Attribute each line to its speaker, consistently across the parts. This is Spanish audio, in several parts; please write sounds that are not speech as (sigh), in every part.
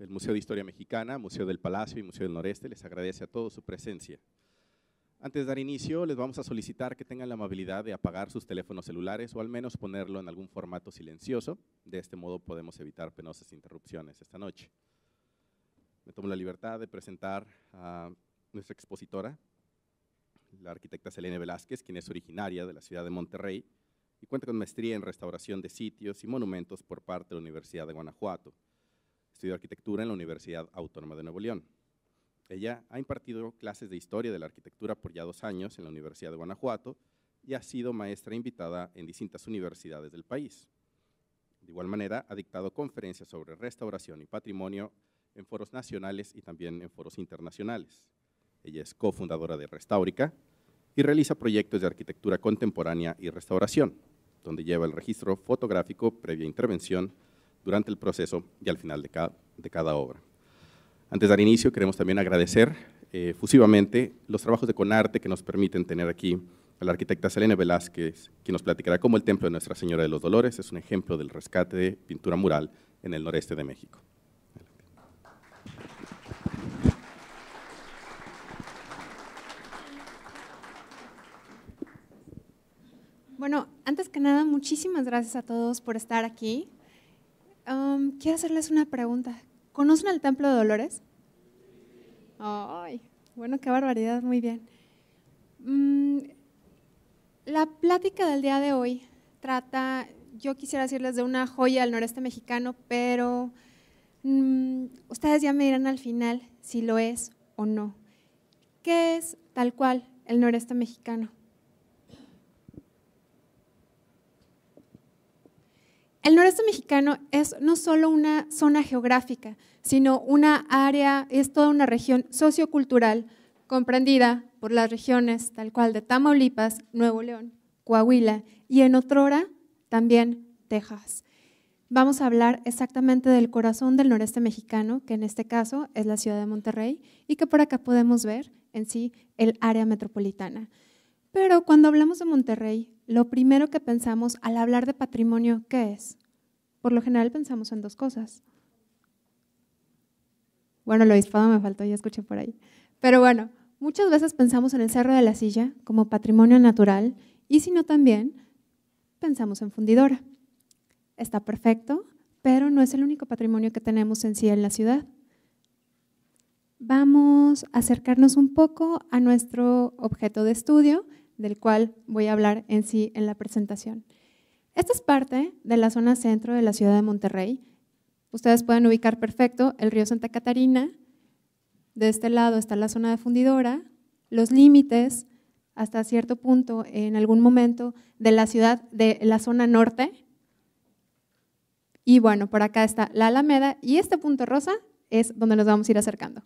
Speaker 1: El Museo de Historia Mexicana, Museo del Palacio y Museo del Noreste, les agradece a todos su presencia. Antes de dar inicio, les vamos a solicitar que tengan la amabilidad de apagar sus teléfonos celulares o al menos ponerlo en algún formato silencioso. De este modo podemos evitar penosas interrupciones esta noche. Me tomo la libertad de presentar a nuestra expositora, la arquitecta Selene Velázquez, quien es originaria de la ciudad de Monterrey y cuenta con maestría en restauración de sitios y monumentos por parte de la Universidad de Guanajuato estudió arquitectura en la Universidad Autónoma de Nuevo León. Ella ha impartido clases de historia de la arquitectura por ya dos años en la Universidad de Guanajuato y ha sido maestra invitada en distintas universidades del país. De igual manera, ha dictado conferencias sobre restauración y patrimonio en foros nacionales y también en foros internacionales. Ella es cofundadora de Restaurica y realiza proyectos de arquitectura contemporánea y restauración, donde lleva el registro fotográfico previa intervención durante el proceso y al final de cada, de cada obra. Antes de dar inicio, queremos también agradecer eh, fusivamente los trabajos de Conarte que nos permiten tener aquí a la arquitecta Selene Velázquez, quien nos platicará cómo el Templo de Nuestra Señora de los Dolores es un ejemplo del rescate de pintura mural en el noreste de México.
Speaker 2: Bueno, antes que nada, muchísimas gracias a todos por estar aquí quiero hacerles una pregunta. ¿Conocen el Templo de Dolores? Ay, bueno, qué barbaridad, muy bien. Mm, la plática del día de hoy trata, yo quisiera decirles de una joya al noreste mexicano, pero mm, ustedes ya me dirán al final si lo es o no. ¿Qué es tal cual el noreste mexicano? El noreste mexicano es no solo una zona geográfica, sino una área, es toda una región sociocultural comprendida por las regiones tal cual de Tamaulipas, Nuevo León, Coahuila y en otrora también Texas. Vamos a hablar exactamente del corazón del noreste mexicano, que en este caso es la ciudad de Monterrey y que por acá podemos ver en sí el área metropolitana. Pero cuando hablamos de Monterrey, lo primero que pensamos al hablar de patrimonio, ¿qué es? Por lo general pensamos en dos cosas. Bueno, lo obispado me faltó, ya escuché por ahí. Pero bueno, muchas veces pensamos en el Cerro de la Silla como patrimonio natural y si no también pensamos en fundidora. Está perfecto, pero no es el único patrimonio que tenemos en sí en la ciudad. Vamos a acercarnos un poco a nuestro objeto de estudio, del cual voy a hablar en sí en la presentación. Esta es parte de la zona centro de la ciudad de Monterrey. Ustedes pueden ubicar perfecto el río Santa Catarina. De este lado está la zona de fundidora, los límites hasta cierto punto, en algún momento, de la ciudad, de la zona norte. Y bueno, por acá está la Alameda y este punto rosa es donde nos vamos a ir acercando.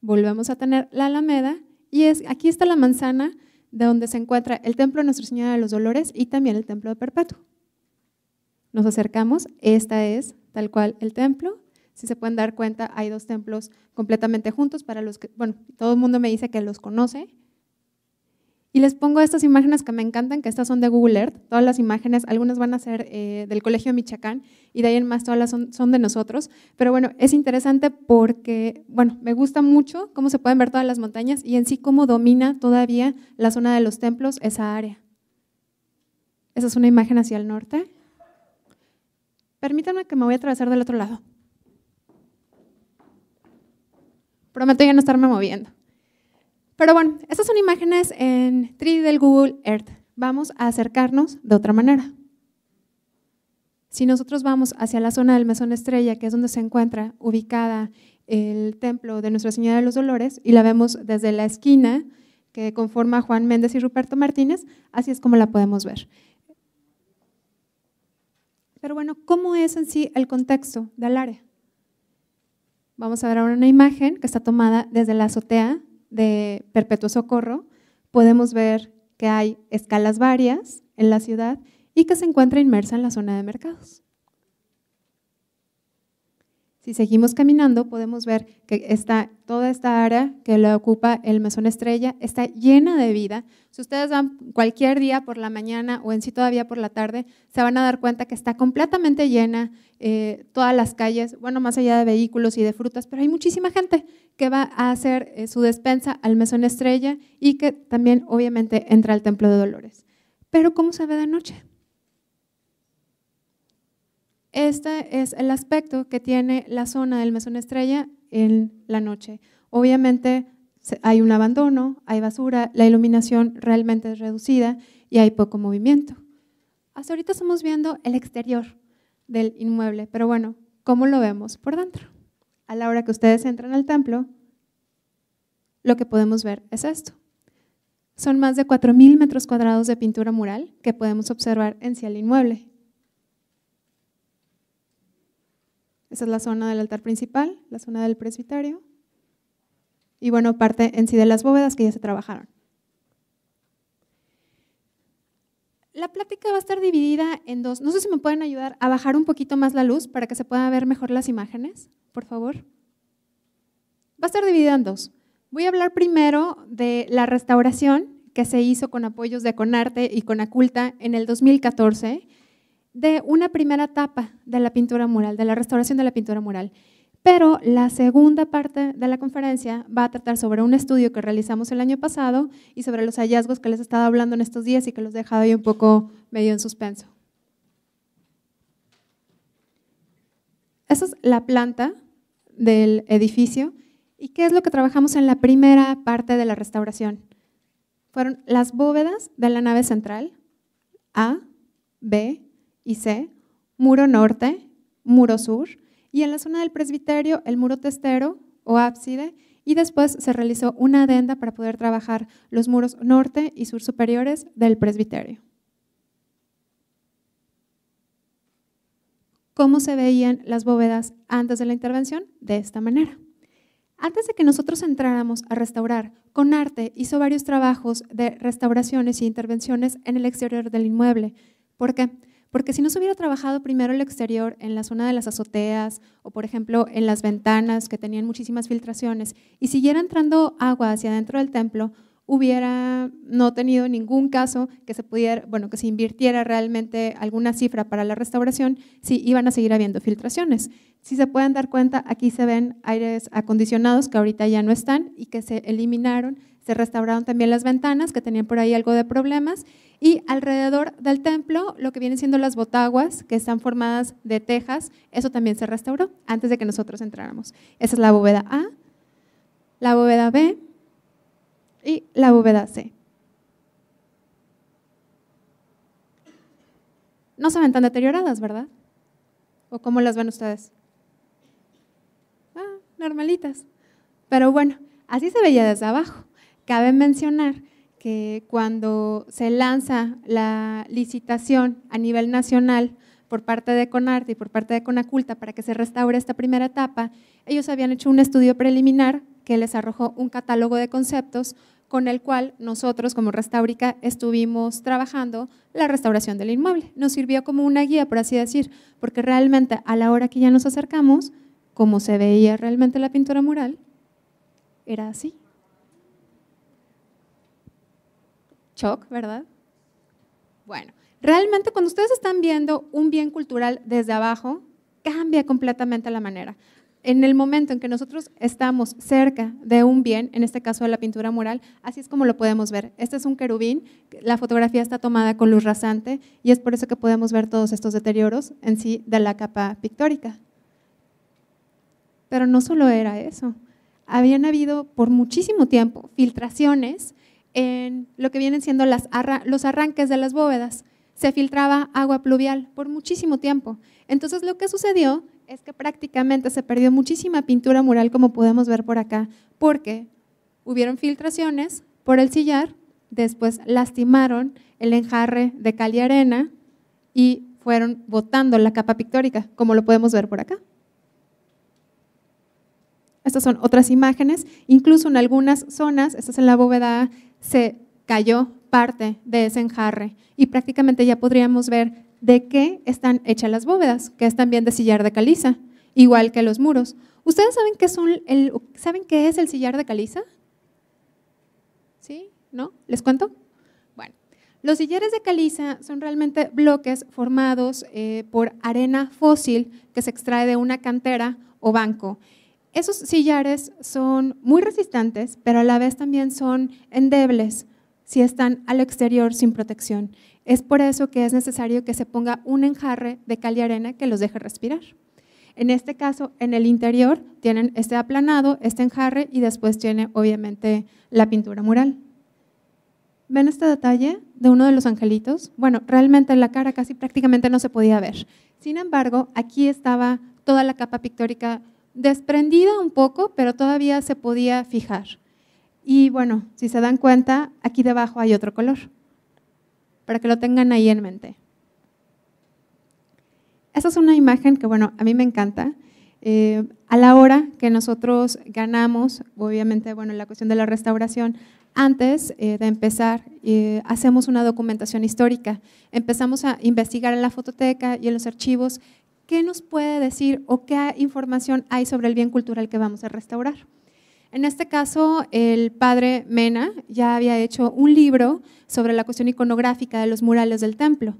Speaker 2: volvemos a tener la Alameda y es, aquí está la manzana de donde se encuentra el templo de Nuestra Señora de los Dolores y también el templo de Perpetuo. Nos acercamos, esta es tal cual el templo. Si se pueden dar cuenta, hay dos templos completamente juntos para los que, bueno, todo el mundo me dice que los conoce, y les pongo estas imágenes que me encantan, que estas son de Google Earth. Todas las imágenes, algunas van a ser eh, del Colegio Michacán y de ahí en más todas las son, son, de nosotros. Pero bueno, es interesante porque, bueno, me gusta mucho cómo se pueden ver todas las montañas y en sí cómo domina todavía la zona de los templos esa área. Esa es una imagen hacia el norte. Permítanme que me voy a atravesar del otro lado. Prometo ya no estarme moviendo. Pero bueno, estas son imágenes en 3D del Google Earth. Vamos a acercarnos de otra manera. Si nosotros vamos hacia la zona del mesón estrella, que es donde se encuentra ubicada el templo de Nuestra Señora de los Dolores, y la vemos desde la esquina que conforma Juan Méndez y Ruperto Martínez, así es como la podemos ver. Pero bueno, ¿cómo es en sí el contexto del área? Vamos a ver ahora una imagen que está tomada desde la azotea de Perpetuo Socorro, podemos ver que hay escalas varias en la ciudad y que se encuentra inmersa en la zona de mercados. Si seguimos caminando, podemos ver que está toda esta área que la ocupa el mesón estrella está llena de vida. Si ustedes van cualquier día por la mañana o en sí todavía por la tarde, se van a dar cuenta que está completamente llena eh, todas las calles, bueno, más allá de vehículos y de frutas, pero hay muchísima gente que va a hacer eh, su despensa al mesón estrella y que también obviamente entra al templo de Dolores. Pero ¿cómo se ve de noche? Este es el aspecto que tiene la zona del mesón estrella en la noche. Obviamente hay un abandono, hay basura, la iluminación realmente es reducida y hay poco movimiento. Hasta ahorita estamos viendo el exterior del inmueble, pero bueno, ¿cómo lo vemos por dentro? A la hora que ustedes entran al templo, lo que podemos ver es esto. Son más de 4.000 metros cuadrados de pintura mural que podemos observar en sí el inmueble. Esa es la zona del altar principal, la zona del presbiterio. Y bueno, parte en sí de las bóvedas que ya se trabajaron. La plática va a estar dividida en dos. No sé si me pueden ayudar a bajar un poquito más la luz para que se puedan ver mejor las imágenes, por favor. Va a estar dividida en dos. Voy a hablar primero de la restauración que se hizo con apoyos de Conarte y Conaculta en el 2014 de una primera etapa de la pintura mural, de la restauración de la pintura mural. Pero la segunda parte de la conferencia va a tratar sobre un estudio que realizamos el año pasado y sobre los hallazgos que les he estado hablando en estos días y que los he dejado ahí un poco medio en suspenso. Esa es la planta del edificio. ¿Y qué es lo que trabajamos en la primera parte de la restauración? Fueron las bóvedas de la nave central, A, B y muro norte, muro sur, y en la zona del presbiterio el muro testero o ábside, y después se realizó una adenda para poder trabajar los muros norte y sur superiores del presbiterio. ¿Cómo se veían las bóvedas antes de la intervención? De esta manera. Antes de que nosotros entráramos a restaurar, con arte hizo varios trabajos de restauraciones y intervenciones en el exterior del inmueble. ¿Por qué? porque si no se hubiera trabajado primero el exterior en la zona de las azoteas o, por ejemplo, en las ventanas que tenían muchísimas filtraciones y siguiera entrando agua hacia adentro del templo, hubiera no tenido ningún caso que se pudiera, bueno, que se invirtiera realmente alguna cifra para la restauración si iban a seguir habiendo filtraciones. Si se pueden dar cuenta, aquí se ven aires acondicionados que ahorita ya no están y que se eliminaron se restauraron también las ventanas que tenían por ahí algo de problemas y alrededor del templo lo que vienen siendo las botaguas que están formadas de tejas, eso también se restauró antes de que nosotros entráramos. Esa es la bóveda A, la bóveda B y la bóveda C. No se ven tan deterioradas, ¿verdad? ¿O cómo las ven ustedes? Ah, normalitas. Pero bueno, así se veía desde abajo. Cabe mencionar que cuando se lanza la licitación a nivel nacional por parte de CONARTE y por parte de CONACULTA para que se restaure esta primera etapa, ellos habían hecho un estudio preliminar que les arrojó un catálogo de conceptos con el cual nosotros como Restaurica estuvimos trabajando la restauración del inmueble. Nos sirvió como una guía, por así decir, porque realmente a la hora que ya nos acercamos, como se veía realmente la pintura mural, era así. shock, ¿verdad? Bueno, realmente cuando ustedes están viendo un bien cultural desde abajo, cambia completamente la manera. En el momento en que nosotros estamos cerca de un bien, en este caso de la pintura mural, así es como lo podemos ver. Este es un querubín, la fotografía está tomada con luz rasante y es por eso que podemos ver todos estos deterioros en sí de la capa pictórica. Pero no solo era eso. Habían habido por muchísimo tiempo filtraciones en lo que vienen siendo los arranques de las bóvedas, se filtraba agua pluvial por muchísimo tiempo. Entonces lo que sucedió es que prácticamente se perdió muchísima pintura mural, como podemos ver por acá, porque hubieron filtraciones por el sillar, después lastimaron el enjarre de cal y arena y fueron botando la capa pictórica, como lo podemos ver por acá. Estas son otras imágenes, incluso en algunas zonas, estas es en la bóveda se cayó parte de ese enjarre y prácticamente ya podríamos ver de qué están hechas las bóvedas, que es también de sillar de caliza, igual que los muros. ¿Ustedes saben qué, el, ¿saben qué es el sillar de caliza? ¿Sí? ¿No? ¿Les cuento? Bueno, los sillares de caliza son realmente bloques formados eh, por arena fósil que se extrae de una cantera o banco. Esos sillares son muy resistentes, pero a la vez también son endebles si están al exterior sin protección. Es por eso que es necesario que se ponga un enjarre de cal y arena que los deje respirar. En este caso, en el interior tienen este aplanado, este enjarre y después tiene obviamente la pintura mural. ¿Ven este detalle de uno de los angelitos? Bueno, realmente la cara casi prácticamente no se podía ver. Sin embargo, aquí estaba toda la capa pictórica desprendida un poco, pero todavía se podía fijar. Y bueno, si se dan cuenta, aquí debajo hay otro color, para que lo tengan ahí en mente. Esa es una imagen que, bueno, a mí me encanta. Eh, a la hora que nosotros ganamos, obviamente, bueno, la cuestión de la restauración, antes eh, de empezar, eh, hacemos una documentación histórica. Empezamos a investigar en la fototeca y en los archivos ¿qué nos puede decir o qué información hay sobre el bien cultural que vamos a restaurar? En este caso, el padre Mena ya había hecho un libro sobre la cuestión iconográfica de los murales del templo,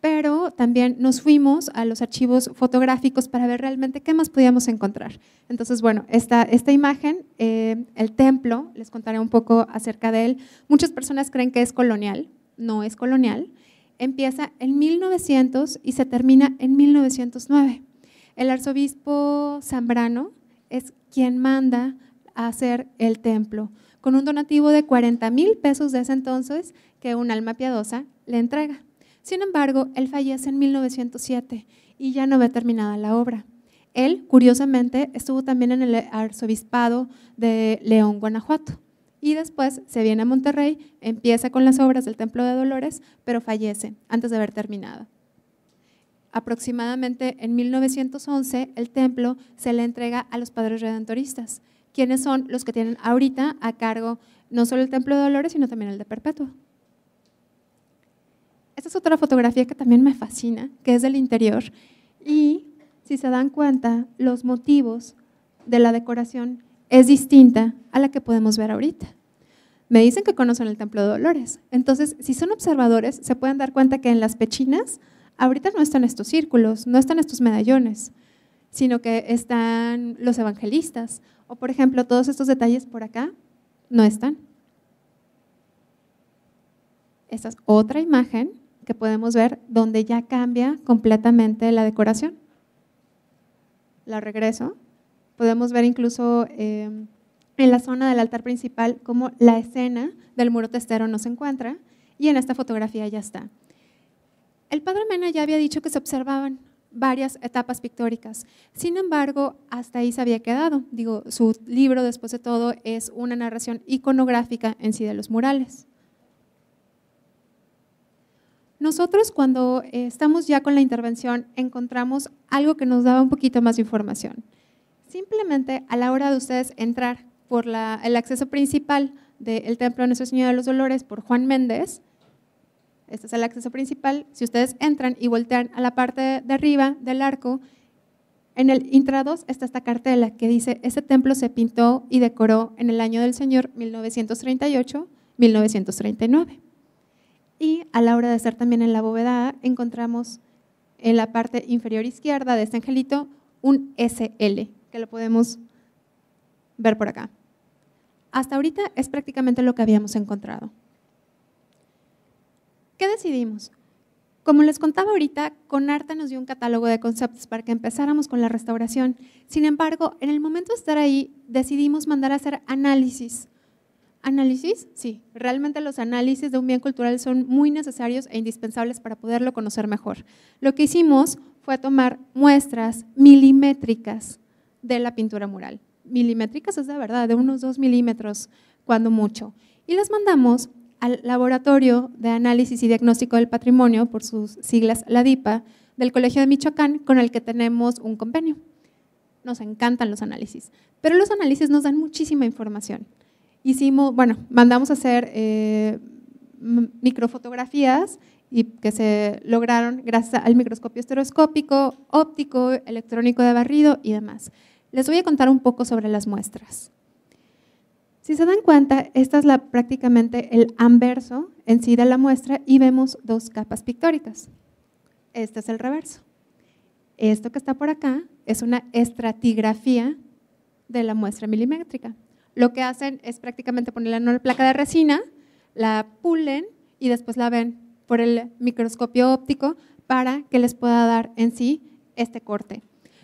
Speaker 2: pero también nos fuimos a los archivos fotográficos para ver realmente qué más podíamos encontrar. Entonces, bueno, esta, esta imagen, eh, el templo, les contaré un poco acerca de él. Muchas personas creen que es colonial, no es colonial empieza en 1900 y se termina en 1909. El arzobispo Zambrano es quien manda a hacer el templo, con un donativo de 40 mil pesos de ese entonces que un alma piadosa le entrega. Sin embargo, él fallece en 1907 y ya no ve terminada la obra. Él, curiosamente, estuvo también en el arzobispado de León, Guanajuato y después se viene a Monterrey, empieza con las obras del Templo de Dolores, pero fallece antes de haber terminado. Aproximadamente en 1911 el templo se le entrega a los padres redentoristas, quienes son los que tienen ahorita a cargo no solo el Templo de Dolores, sino también el de Perpetua. Esta es otra fotografía que también me fascina, que es del interior. Y si se dan cuenta, los motivos de la decoración es distinta a la que podemos ver ahorita. Me dicen que conocen el Templo de Dolores. Entonces, si son observadores, se pueden dar cuenta que en las pechinas ahorita no están estos círculos, no están estos medallones, sino que están los evangelistas. O, por ejemplo, todos estos detalles por acá no están. Esta es otra imagen que podemos ver donde ya cambia completamente la decoración. La regreso Podemos ver incluso em, en la zona del altar principal cómo la escena del muro testero no se encuentra y en esta fotografía ya está. El padre Mena ya había dicho que se observaban varias etapas pictóricas. Sin embargo, hasta ahí se había quedado. Digo, su libro, después de todo, es una narración iconográfica en sí de los murales. Nosotros cuando estamos ya con la intervención encontramos algo que nos daba un poquito más de información. Simplemente a la hora de ustedes entrar por el acceso principal del Templo de Nuestra Señora de los Dolores por Juan Méndez, este es el acceso principal, si ustedes entran y voltean a la parte de arriba del arco, en el Intra está esta cartela que dice, este templo se pintó y decoró en el año del Señor 1938-1939. Y a la hora de estar también en la bóveda encontramos en la parte inferior izquierda de este angelito un SL, que lo podemos ver por acá. Hasta ahorita es prácticamente lo que habíamos encontrado. ¿Qué decidimos? Como les contaba ahorita, Conarta nos dio un catálogo de conceptos para que empezáramos con la restauración. Sin embargo, en el momento de estar ahí, decidimos mandar a hacer análisis. ¿Análisis? Sí, realmente los análisis de un bien cultural son muy necesarios e indispensables para poderlo conocer mejor. Lo que hicimos fue tomar muestras milimétricas de la pintura mural. Milimétricas es de verdad, de unos dos milímetros, cuando mucho. Y las mandamos al Laboratorio de Análisis y Diagnóstico del Patrimonio, por sus siglas la DIPA del Colegio de Michoacán, con el que tenemos un convenio. Nos encantan los análisis, pero los análisis nos dan muchísima información. Hicimos, bueno, mandamos a hacer eh, microfotografías y que se lograron gracias al microscopio estereoscópico, óptico, electrónico de barrido y demás. Les voy a contar un poco sobre las muestras. Si se dan cuenta, esta es prácticamente el anverso en sí de la muestra y vemos dos capas pictóricas. Este es el reverso. Esto que está por acá es una estratigrafía de la muestra milimétrica. Lo que hacen es prácticamente ponerla en una placa de resina, la pulen y después la ven por el microscopio óptico para que les pueda dar en sí este corte.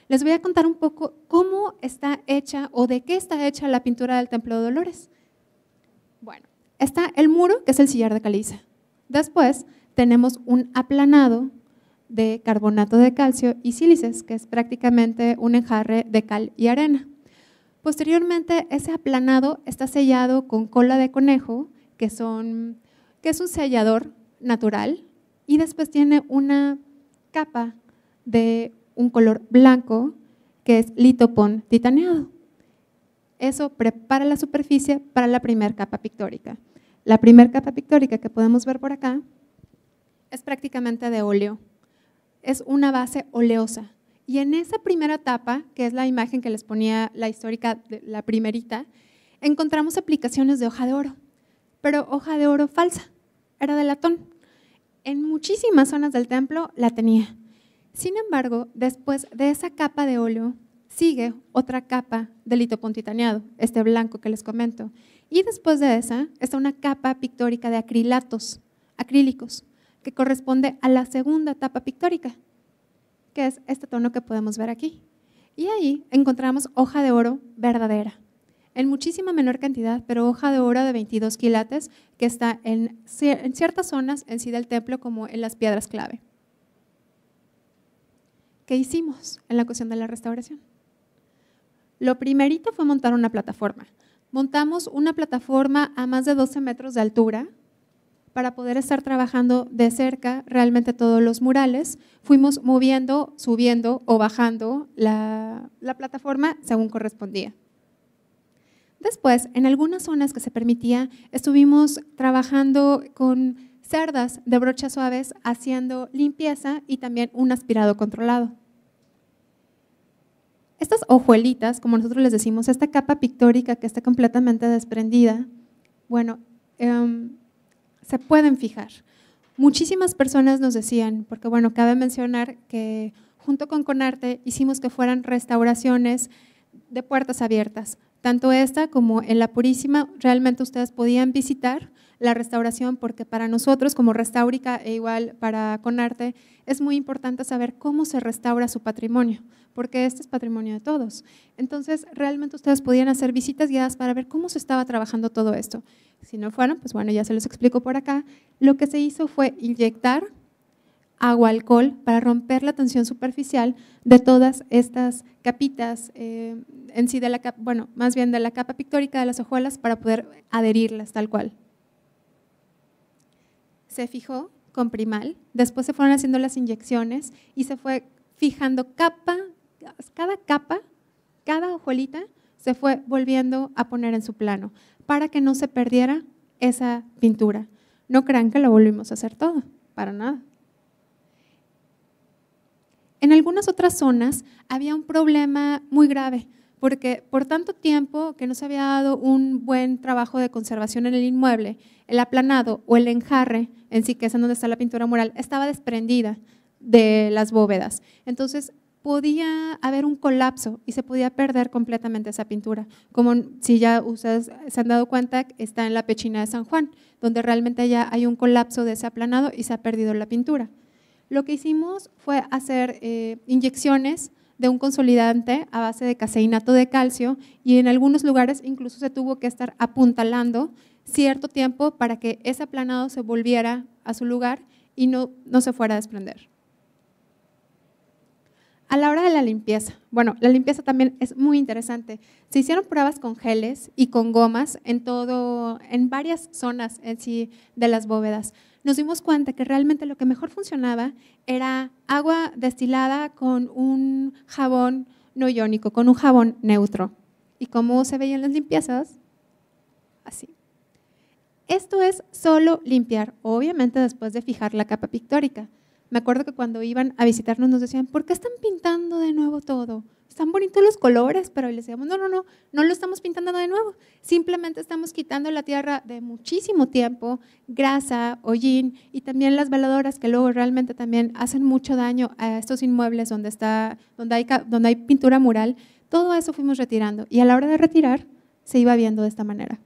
Speaker 2: Les voy a contar un poco cómo está hecha o de qué está hecha la pintura del Templo de Dolores. Bueno, está el muro, que es el sillar de caliza. Después tenemos un aplanado de carbonato de calcio y sílices, que es prácticamente un enjarre de cal y arena. Posteriormente, ese aplanado está sellado con cola de conejo, que, son, que es un sellador natural y después tiene una capa de un color blanco que es litopon titaneado. Eso prepara la superficie para la primera capa pictórica. La primera capa pictórica que podemos ver por acá es prácticamente de óleo. Es una base oleosa. Y en esa primera etapa, que es la imagen que les ponía la histórica, la primerita, encontramos aplicaciones de hoja de oro, pero hoja de oro falsa, era de latón. En muchísimas zonas del templo la tenía. Sin embargo, después de esa capa de óleo, sigue otra capa de litopontitaneado, este blanco que les comento. Y después de esa está una capa pictórica de acrilatos, acrílicos, que corresponde a la segunda etapa pictórica, que es este tono que podemos ver aquí. Y ahí encontramos hoja de oro verdadera en muchísima menor cantidad, pero hoja de oro de 22 quilates que está en, ciertas zonas en sí del templo como en las piedras clave. ¿Qué hicimos en la cuestión de la restauración? Lo primerito fue montar una plataforma. Montamos una plataforma a más de 12 metros de altura, para poder estar trabajando de cerca realmente todos los murales. Fuimos moviendo, subiendo o bajando la plataforma según correspondía. Después, en algunas zonas que se permitía, estuvimos trabajando con cerdas de brochas suaves haciendo limpieza y también un aspirado controlado. Estas hojuelitas, como nosotros les decimos, esta capa pictórica que está completamente desprendida, bueno, em, se pueden fijar. Muchísimas personas nos decían, porque bueno, cabe mencionar que junto con Conarte hicimos que fueran restauraciones de puertas abiertas, tanto esta como en la Purísima, realmente ustedes podían visitar la restauración porque para nosotros como Restaurica e igual para arte, es muy importante saber cómo se restaura su patrimonio, porque este es patrimonio de todos. Entonces, realmente ustedes podían hacer visitas guiadas para ver cómo se estaba trabajando todo esto. Si no fueron, pues bueno, ya se los explico por acá. Lo que se hizo fue inyectar agua, alcohol, para romper la tensión superficial de todas estas capitas, eh, en sí de la capa, bueno, más bien de la capa pictórica de las hojuelas para poder adherirlas tal cual. Se fijó con primal, después se fueron haciendo las inyecciones y se fue fijando capa, cada capa, cada hojuelita se fue volviendo a poner en su plano para que no se perdiera esa pintura. No crean que lo volvimos a hacer todo, para nada. En algunas otras zonas había un problema muy grave, porque por tanto tiempo que no se había dado un buen trabajo de conservación en el inmueble, el aplanado o el enjarre, en sí que es en donde está la pintura mural, estaba desprendida de las bóvedas. Entonces podía haber un colapso y se podía perder completamente esa pintura. Como si ya se han dado cuenta, está en la pechina de San Juan, donde realmente ya hay un colapso de ese aplanado y se ha perdido la pintura. Lo que hicimos fue hacer eh, inyecciones de un consolidante a base de caseinato de calcio y en algunos lugares incluso se tuvo que estar apuntalando cierto tiempo para que ese aplanado se volviera a su lugar y no, no se fuera a desprender. A la hora de la limpieza, bueno, la limpieza también es muy interesante. Se hicieron pruebas con geles y con gomas en todo, en varias zonas en sí de las bóvedas nos dimos cuenta que realmente lo que mejor funcionaba era agua destilada con un jabón no iónico, con un jabón neutro. ¿Y cómo se veían las limpiezas? Así. Esto es solo limpiar, obviamente después de fijar la capa pictórica. Me acuerdo que cuando iban a visitarnos nos decían, ¿por qué están pintando de nuevo todo? están bonitos los colores, pero les decíamos, no, no, no, no lo estamos pintando de nuevo. Simplemente estamos quitando la tierra de muchísimo tiempo, grasa, hollín y también las veladoras que luego realmente también hacen mucho daño a estos inmuebles donde, está, donde, hay, donde hay pintura mural. Todo eso fuimos retirando y a la hora de retirar se iba viendo de esta manera.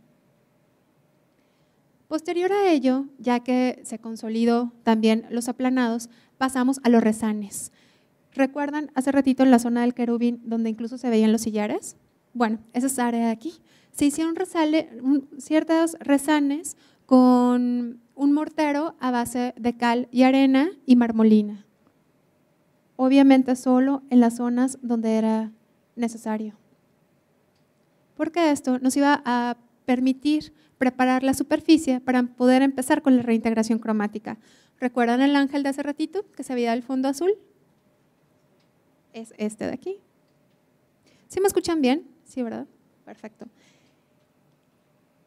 Speaker 2: Posterior a ello, ya que se consolidó también los aplanados, pasamos a los rezanes, ¿Recuerdan hace ratito en la zona del querubín donde incluso se veían los sillares? Bueno, esa es área de aquí. Se hicieron resale, ciertos resanes con un mortero a base de cal y arena y marmolina. Obviamente solo en las zonas donde era necesario. Porque esto nos iba a permitir preparar la superficie para poder empezar con la reintegración cromática. ¿Recuerdan el ángel de hace ratito que se veía del fondo azul? es este de aquí. ¿Sí me escuchan bien? Sí, ¿verdad? Perfecto.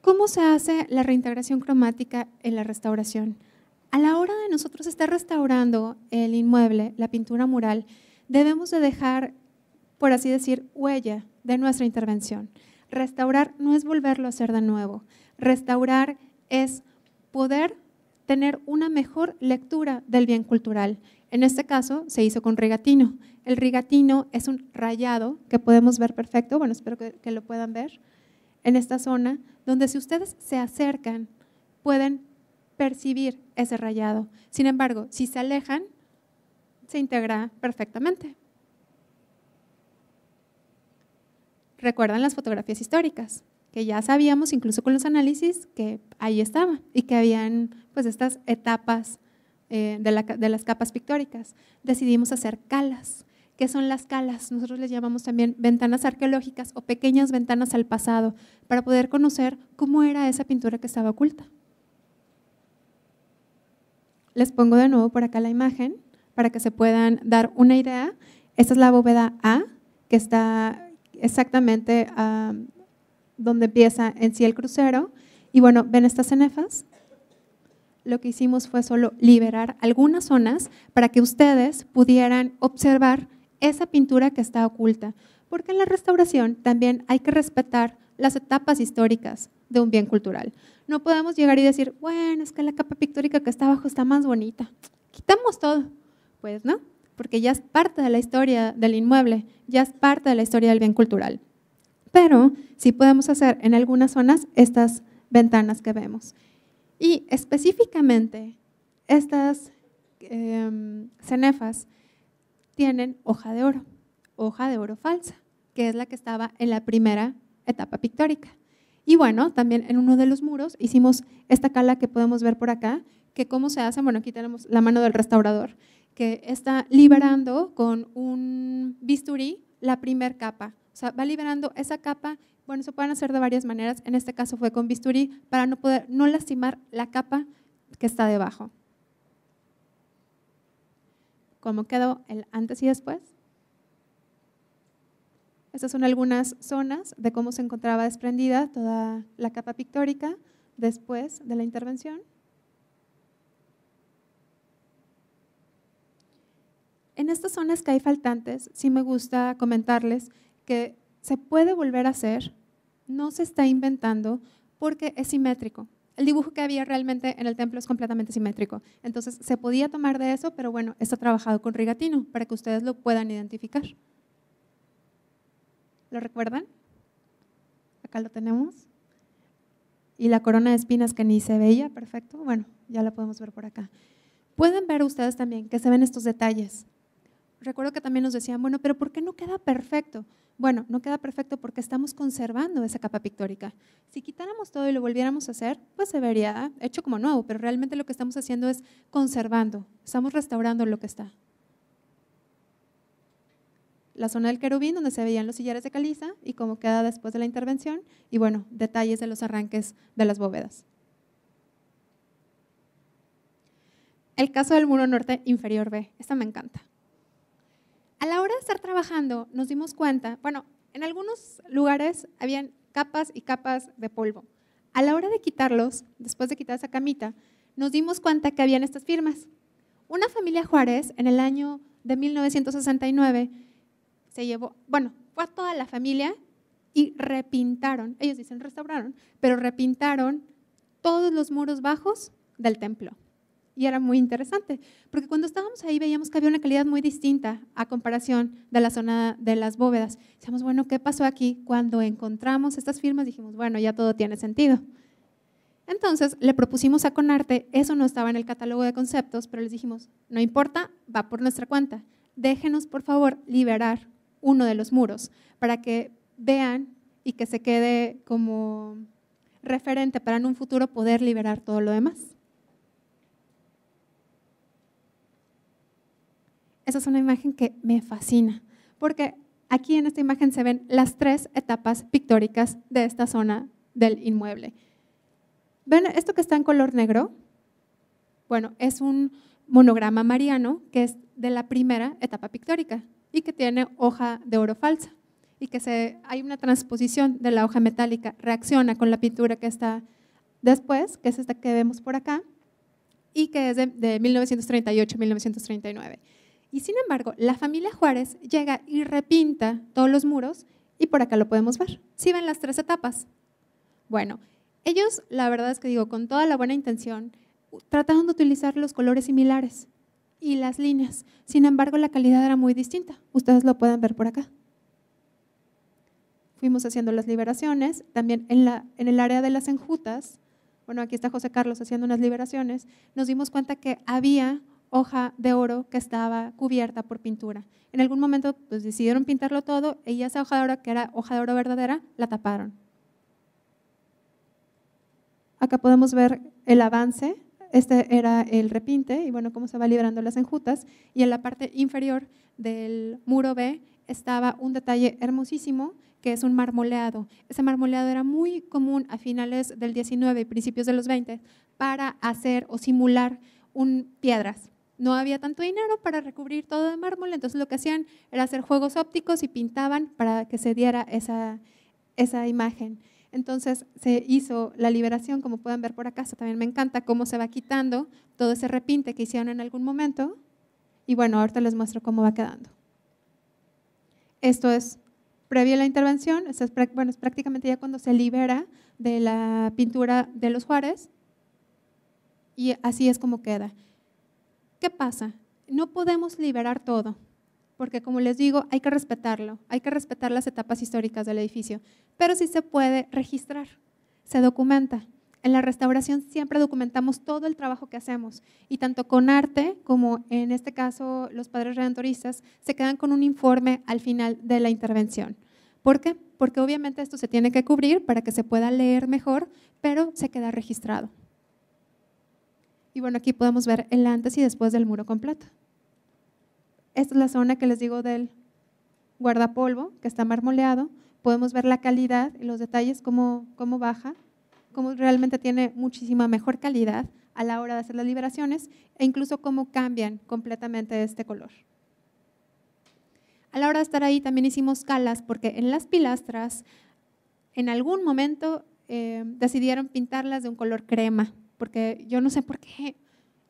Speaker 2: ¿Cómo se hace la reintegración cromática en la restauración? A la hora de nosotros estar restaurando el inmueble, la pintura mural, debemos de dejar, por así decir, huella de nuestra intervención. Restaurar no es volverlo a hacer de nuevo. Restaurar es poder tener una mejor lectura del bien cultural en este caso se hizo con rigatino. El rigatino es un rayado que podemos ver perfecto, bueno, espero que, lo puedan ver, en esta zona, donde si ustedes se acercan pueden percibir ese rayado. Sin embargo, si se alejan, se integra perfectamente. Recuerdan las fotografías históricas, que ya sabíamos incluso con los análisis que ahí estaba y que habían pues estas etapas eh, de, las capas pictóricas, decidimos hacer calas. ¿Qué son las calas? Nosotros les llamamos también ventanas arqueológicas o pequeñas ventanas al pasado para poder conocer cómo era esa pintura que estaba oculta. Les pongo de nuevo por acá la imagen para que se puedan dar una idea. Esta es la bóveda A, que está exactamente ah, donde empieza en sí el crucero. Y bueno, ven estas cenefas, lo que hicimos fue solo liberar algunas zonas para que ustedes pudieran observar esa pintura que está oculta, porque en la restauración también hay que respetar las etapas históricas de un bien cultural. No podemos llegar y decir, bueno, es que la capa pictórica que está abajo está más bonita. Quitamos todo. Pues no, porque ya es parte de la historia del inmueble, ya es parte de la historia del bien cultural. Pero sí podemos hacer en algunas zonas estas ventanas que vemos. Y específicamente, estas em, cenefas tienen hoja de oro, hoja de oro falsa, que es la que estaba en la primera etapa pictórica. Y bueno, también en uno de los muros hicimos esta cala que podemos ver por acá, que cómo se hace, bueno, aquí tenemos la mano del restaurador, que está liberando con un bisturí la primer capa. O sea, va liberando esa capa bueno, se pueden hacer de varias maneras. En este caso fue con bisturí para no poder no lastimar la capa que está debajo. ¿Cómo quedó el antes y después? Estas son algunas zonas de cómo se encontraba desprendida toda la capa pictórica después de la intervención. En estas zonas que hay faltantes, sí me gusta comentarles que se puede volver a hacer no se está inventando porque es simétrico. El dibujo que había realmente en el templo es completamente simétrico. Entonces se podía tomar de eso, pero bueno, está trabajado con rigatino para que ustedes lo puedan identificar. ¿Lo recuerdan? Acá lo tenemos. Y la corona de espinas que ni se veía, perfecto. Bueno, ya la podemos ver por acá. Pueden ver ustedes también que se ven estos detalles recuerdo que también nos decían, bueno, pero ¿por qué no queda perfecto? Bueno, no queda perfecto porque estamos conservando esa capa pictórica. Si quitáramos todo y lo volviéramos a hacer, pues se vería hecho como nuevo, pero realmente lo que estamos haciendo es conservando, estamos restaurando lo que está. La zona del querubín, donde se veían los sillares de caliza y cómo queda después de la intervención, y bueno, detalles de los arranques de las bóvedas. El caso del muro norte inferior B, esta me encanta. A la hora de estar trabajando nos dimos cuenta, bueno, en algunos lugares habían capas y capas de polvo. A la hora de quitarlos, después de quitar esa camita, nos dimos cuenta que habían estas firmas. Una familia Juárez, en el año de 1969, se llevó, bueno, fue a toda la familia y repintaron, ellos dicen restauraron, pero repintaron todos los muros bajos del templo y era muy interesante, porque cuando estábamos ahí veíamos que había una calidad muy distinta a comparación de la zona de las bóvedas. Decíamos, bueno, ¿qué pasó aquí? Cuando encontramos estas firmas dijimos, bueno, ya todo tiene sentido. Entonces le propusimos a Conarte, eso no estaba en el catálogo de conceptos, pero les dijimos, no importa, va por nuestra cuenta. Déjenos, por favor, liberar uno de los muros para que vean y que se quede como referente para en un futuro poder liberar todo lo demás. Esa es una imagen que me fascina, porque aquí en esta imagen se ven las tres etapas pictóricas de esta zona del inmueble. ¿Ven esto que está en color negro? Bueno, es un monograma mariano que es de la primera etapa pictórica y que tiene hoja de oro falsa y que se, hay una transposición de la hoja metálica, reacciona con la pintura que está después, que es esta que vemos por acá, y que es de, de 1938-1939. Y sin embargo, la familia Juárez llega y repinta todos los muros y por acá lo podemos ver. ¿Sí ven las tres etapas? Bueno, ellos, la verdad es que digo, con toda la buena intención, trataron de utilizar los colores similares y las líneas. Sin embargo, la calidad era muy distinta. Ustedes lo pueden ver por acá. Fuimos haciendo las liberaciones, también en, la, en el área de las enjutas, bueno, aquí está José Carlos haciendo unas liberaciones, nos dimos cuenta que había hoja de oro que estaba cubierta por pintura. En algún momento pues, decidieron pintarlo todo y esa hoja de oro, que era hoja de oro verdadera, la taparon. Acá podemos ver el avance. Este era el repinte y bueno, cómo se va liberando las enjutas. Y en la parte inferior del muro B estaba un detalle hermosísimo que es un marmoleado. Ese marmoleado era muy común a finales del 19 y principios de los 20 para hacer o simular un, piedras no había tanto dinero para recubrir todo de mármol, entonces lo que hacían era hacer juegos ópticos y pintaban para que se diera esa, imagen. Entonces se hizo la liberación, como pueden ver por acá, también me encanta cómo se va quitando todo ese repinte que hicieron en algún momento. Y bueno, ahorita les muestro cómo va quedando. Esto es previo a la intervención, Esto bueno, es prácticamente ya cuando se libera de la pintura de los Juárez. Y así es como queda. ¿Qué pasa? No podemos liberar todo, porque como les digo, hay que respetarlo, hay que respetar las etapas históricas del edificio, pero sí se puede registrar, se documenta. En la restauración siempre documentamos todo el trabajo que hacemos y tanto con arte como en este caso los padres redentoristas se quedan con un informe al final de la intervención. ¿Por qué? Porque obviamente esto se tiene que cubrir para que se pueda leer mejor, pero se queda registrado. Y bueno, aquí podemos ver el antes y después del muro completo. Esta es la zona que les digo del guardapolvo, que está marmoleado. Podemos ver la calidad y los detalles, cómo, baja, cómo realmente tiene muchísima mejor calidad a la hora de hacer las liberaciones e incluso cómo cambian completamente este color. A la hora de estar ahí también hicimos calas porque en las pilastras en algún momento eh, decidieron pintarlas de un color crema porque yo no sé por qué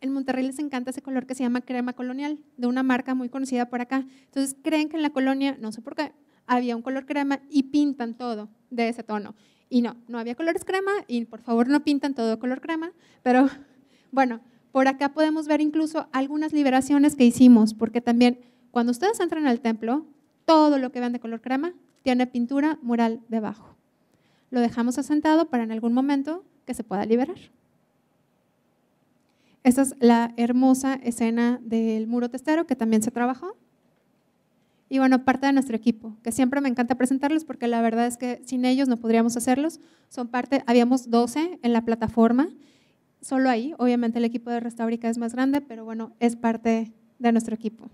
Speaker 2: en Monterrey les encanta ese color que se llama crema colonial, de una marca muy conocida por acá. Entonces creen que en la colonia, no sé por qué, había un color crema y pintan todo de ese tono. Y no, no había colores crema y por favor no pintan todo color crema, pero (laughs) bueno, por acá podemos ver incluso algunas liberaciones que hicimos, porque también cuando ustedes entran al templo, todo lo que vean de color crema tiene pintura mural debajo. Lo dejamos asentado para en algún momento que se pueda liberar. Esta es la hermosa escena del muro testero que también se trabajó. Y bueno, parte de nuestro equipo, que siempre me encanta presentarlos porque la verdad es que sin ellos no podríamos hacerlos. Son parte, habíamos 12 en la plataforma, solo ahí. Obviamente el equipo de Restaurica es más grande, pero bueno, es parte de nuestro equipo.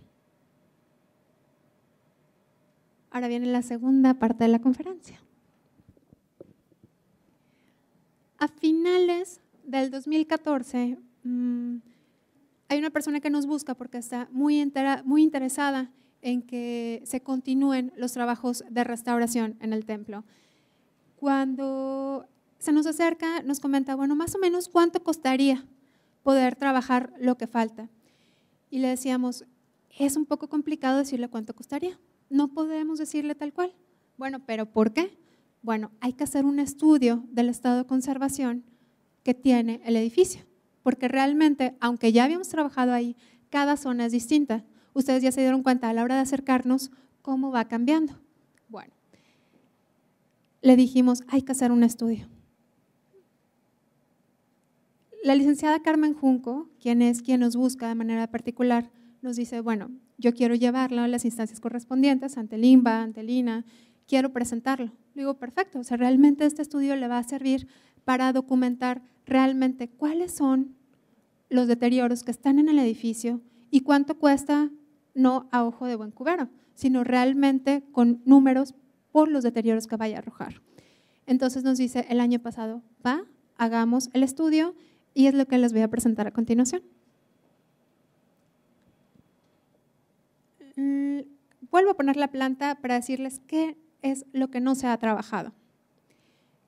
Speaker 2: Ahora viene la segunda parte de la conferencia. A finales del 2014 Mm, hay una persona que nos busca porque está muy, muy interesada en que se continúen los trabajos de restauración en el templo. Cuando se nos acerca, nos comenta, bueno, más o menos cuánto costaría poder trabajar lo que falta. Y le decíamos, es un poco complicado decirle cuánto costaría. No podemos decirle tal cual. Bueno, pero ¿por qué? Bueno, hay que hacer un estudio del estado de conservación que tiene el edificio porque realmente, aunque ya habíamos trabajado ahí, cada zona es distinta. Ustedes ya se dieron cuenta a la hora de acercarnos cómo va cambiando. Bueno, le dijimos, hay que hacer un estudio. La licenciada Carmen Junco, quien es quien nos busca de manera particular, nos dice, bueno, yo quiero llevarlo a las instancias correspondientes, ante LIMBA, ante Lina quiero presentarlo. Le digo, perfecto, o sea, realmente este estudio le va a servir para documentar realmente cuáles son los deterioros que están en el edificio y cuánto cuesta no a ojo de buen cubero, sino realmente con números por los deterioros que vaya a arrojar. Entonces nos dice, el año pasado va, hagamos el estudio y es lo que les voy a presentar a continuación. Mm, vuelvo a poner la planta para decirles qué es lo que no se ha trabajado.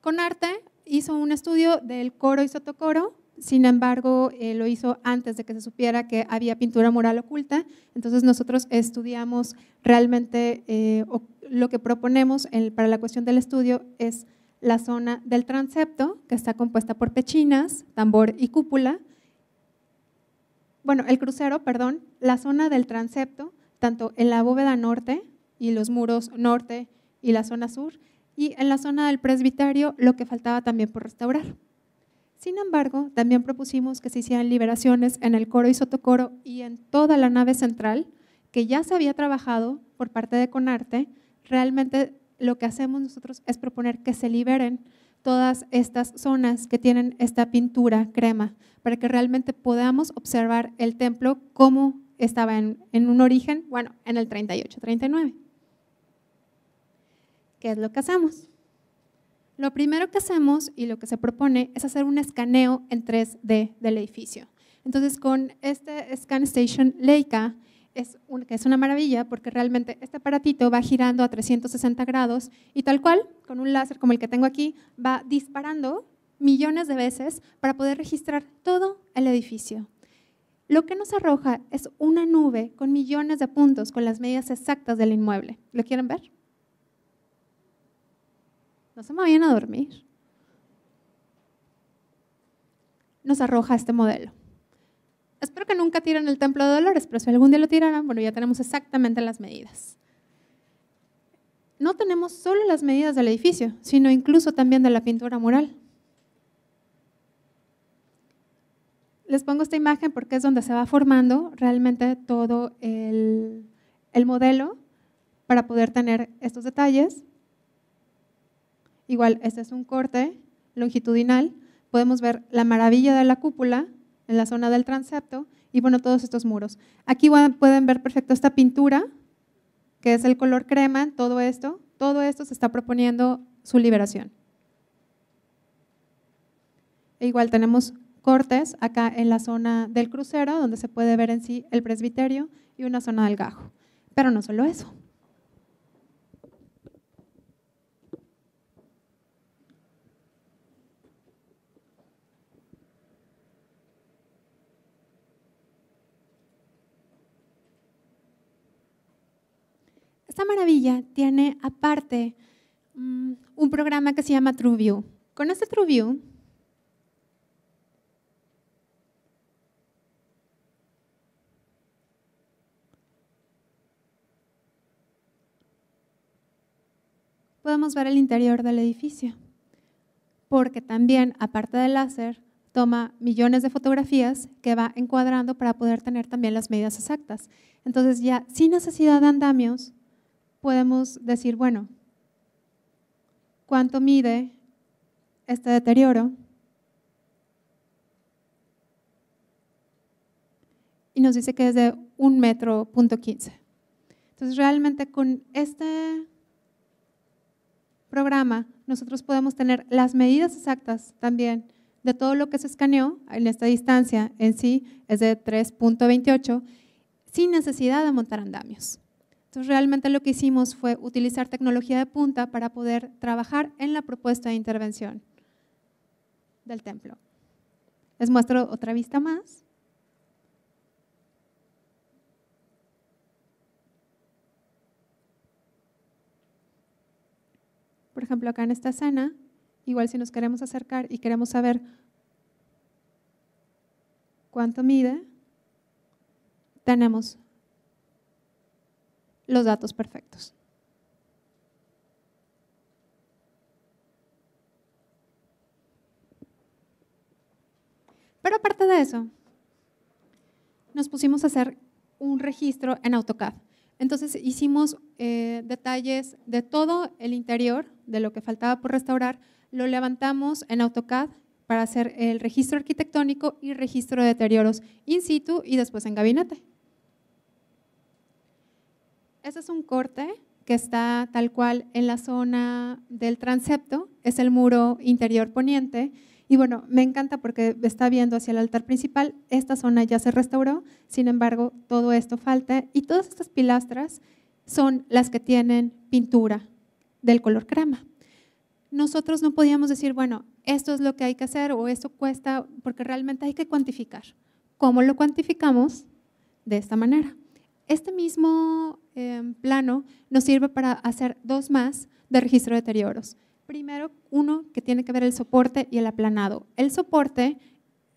Speaker 2: Con arte hizo un estudio del coro y sotocoro sin embargo, eh, lo hizo antes de que se supiera que había pintura mural oculta. Entonces nosotros estudiamos realmente eh, lo que proponemos para la cuestión del estudio es la zona del transepto, que está compuesta por pechinas, tambor y cúpula. Bueno, el crucero, perdón, la zona del transepto, tanto en la bóveda norte y los muros norte y la zona sur, y en la zona del presbiterio lo que faltaba también por restaurar. Sin embargo, también propusimos que se hicieran liberaciones en el coro y sotocoro y en toda la nave central, que ya se había trabajado por parte de Conarte. Realmente lo que hacemos nosotros es proponer que se liberen todas estas zonas que tienen esta pintura crema, para que realmente podamos observar el templo como estaba en, un origen, bueno, en el 38-39. ¿Qué es lo que hacemos? Lo primero que hacemos y lo que se propone es hacer un escaneo en 3D del edificio. Entonces, con este Scan Station Leica, es que es una maravilla porque realmente este aparatito va girando a 360 grados y tal cual, con un láser como el que tengo aquí, va disparando millones de veces para poder registrar todo el edificio. Lo que nos arroja es una nube con millones de puntos con las medidas exactas del inmueble. ¿Lo quieren ver? no se me vayan a dormir, nos arroja este modelo. Espero que nunca tiren el templo de dolores, pero si algún día lo tiraran, bueno, ya tenemos exactamente las medidas. No tenemos solo las medidas del edificio, sino incluso también de la pintura mural. Les pongo esta imagen porque es donde se va formando realmente todo el, el modelo para poder tener estos detalles. Igual, este es un corte longitudinal. Podemos ver la maravilla de la cúpula en la zona del transepto y bueno, todos estos muros. Aquí pueden ver perfecto esta pintura, que es el color crema, todo esto. Todo esto se está proponiendo su liberación. E igual tenemos cortes acá en la zona del crucero, donde se puede ver en sí el presbiterio y una zona del gajo. Pero no solo eso. esta maravilla tiene aparte mm, un programa que se llama TrueView. Con este TrueView podemos ver el interior del edificio, porque también, aparte del láser, toma millones de fotografías que va encuadrando para poder tener también las medidas exactas. Entonces ya sin necesidad de andamios, podemos decir, bueno, ¿cuánto mide este deterioro? Y nos dice que es de un metro punto 15. Entonces, realmente con este programa, nosotros podemos tener las medidas exactas también de todo lo que se escaneó en esta distancia en sí, es de 3.28, sin necesidad de montar andamios. Entonces realmente lo que hicimos fue utilizar tecnología de punta para poder trabajar en la propuesta de intervención del templo. Les muestro otra vista más. Por ejemplo, acá en esta escena, igual si nos queremos acercar y queremos saber cuánto mide, tenemos los datos perfectos. Pero aparte de eso, nos pusimos a hacer un registro en AutoCAD. Entonces hicimos eh, detalles de todo el interior, de lo que faltaba por restaurar, lo levantamos en AutoCAD para hacer el registro arquitectónico y registro de deterioros in situ y después en gabinete. Ese es un corte que está tal cual en la zona del transepto, es el muro interior poniente. Y bueno, me encanta porque está viendo hacia el altar principal, esta zona ya se restauró, sin embargo, todo esto falta y todas estas pilastras son las que tienen pintura del color crema. Nosotros no podíamos decir, bueno, esto es lo que hay que hacer o esto cuesta, porque realmente hay que cuantificar. ¿Cómo lo cuantificamos? De esta manera. Este mismo em, plano nos sirve para hacer dos más de registro de deterioros. Primero, uno que tiene que ver el soporte y el aplanado. El soporte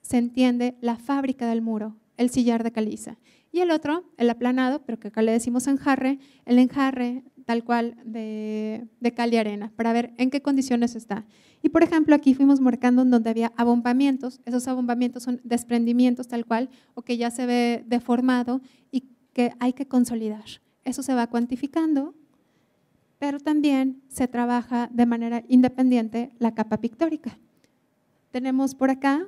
Speaker 2: se entiende la fábrica del muro, el sillar de caliza. Y el otro, el aplanado, pero que acá le decimos enjarre, el enjarre tal cual de, de, cal y arena, para ver en qué condiciones está. Y por ejemplo, aquí fuimos marcando en donde había abombamientos, esos abombamientos son desprendimientos tal cual, o que ya se ve deformado y que hay que consolidar. Eso se va cuantificando, pero también se trabaja de manera independiente la capa pictórica. Tenemos por acá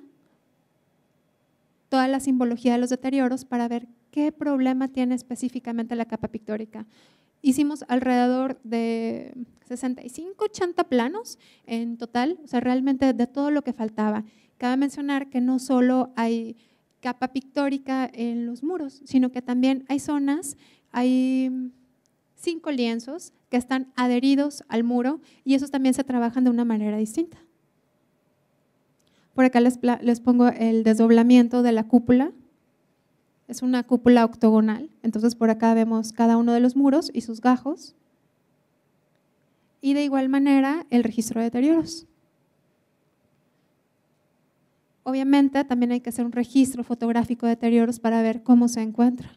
Speaker 2: toda la simbología de los deterioros para ver qué problema tiene específicamente la capa pictórica. Hicimos alrededor de 65, 80 planos en total, o sea, realmente de todo lo que faltaba. Cabe mencionar que no solo hay capa pictórica en los muros, sino que también hay zonas, hay cinco lienzos que están adheridos al muro y esos también se trabajan de una manera distinta. Por acá les, pongo el desdoblamiento de la cúpula. Es una cúpula octogonal, entonces por acá vemos cada uno de los muros y sus gajos. Y de igual manera el registro de deterioros. Obviamente también hay que hacer un registro fotográfico de deterioros para ver cómo se encuentra.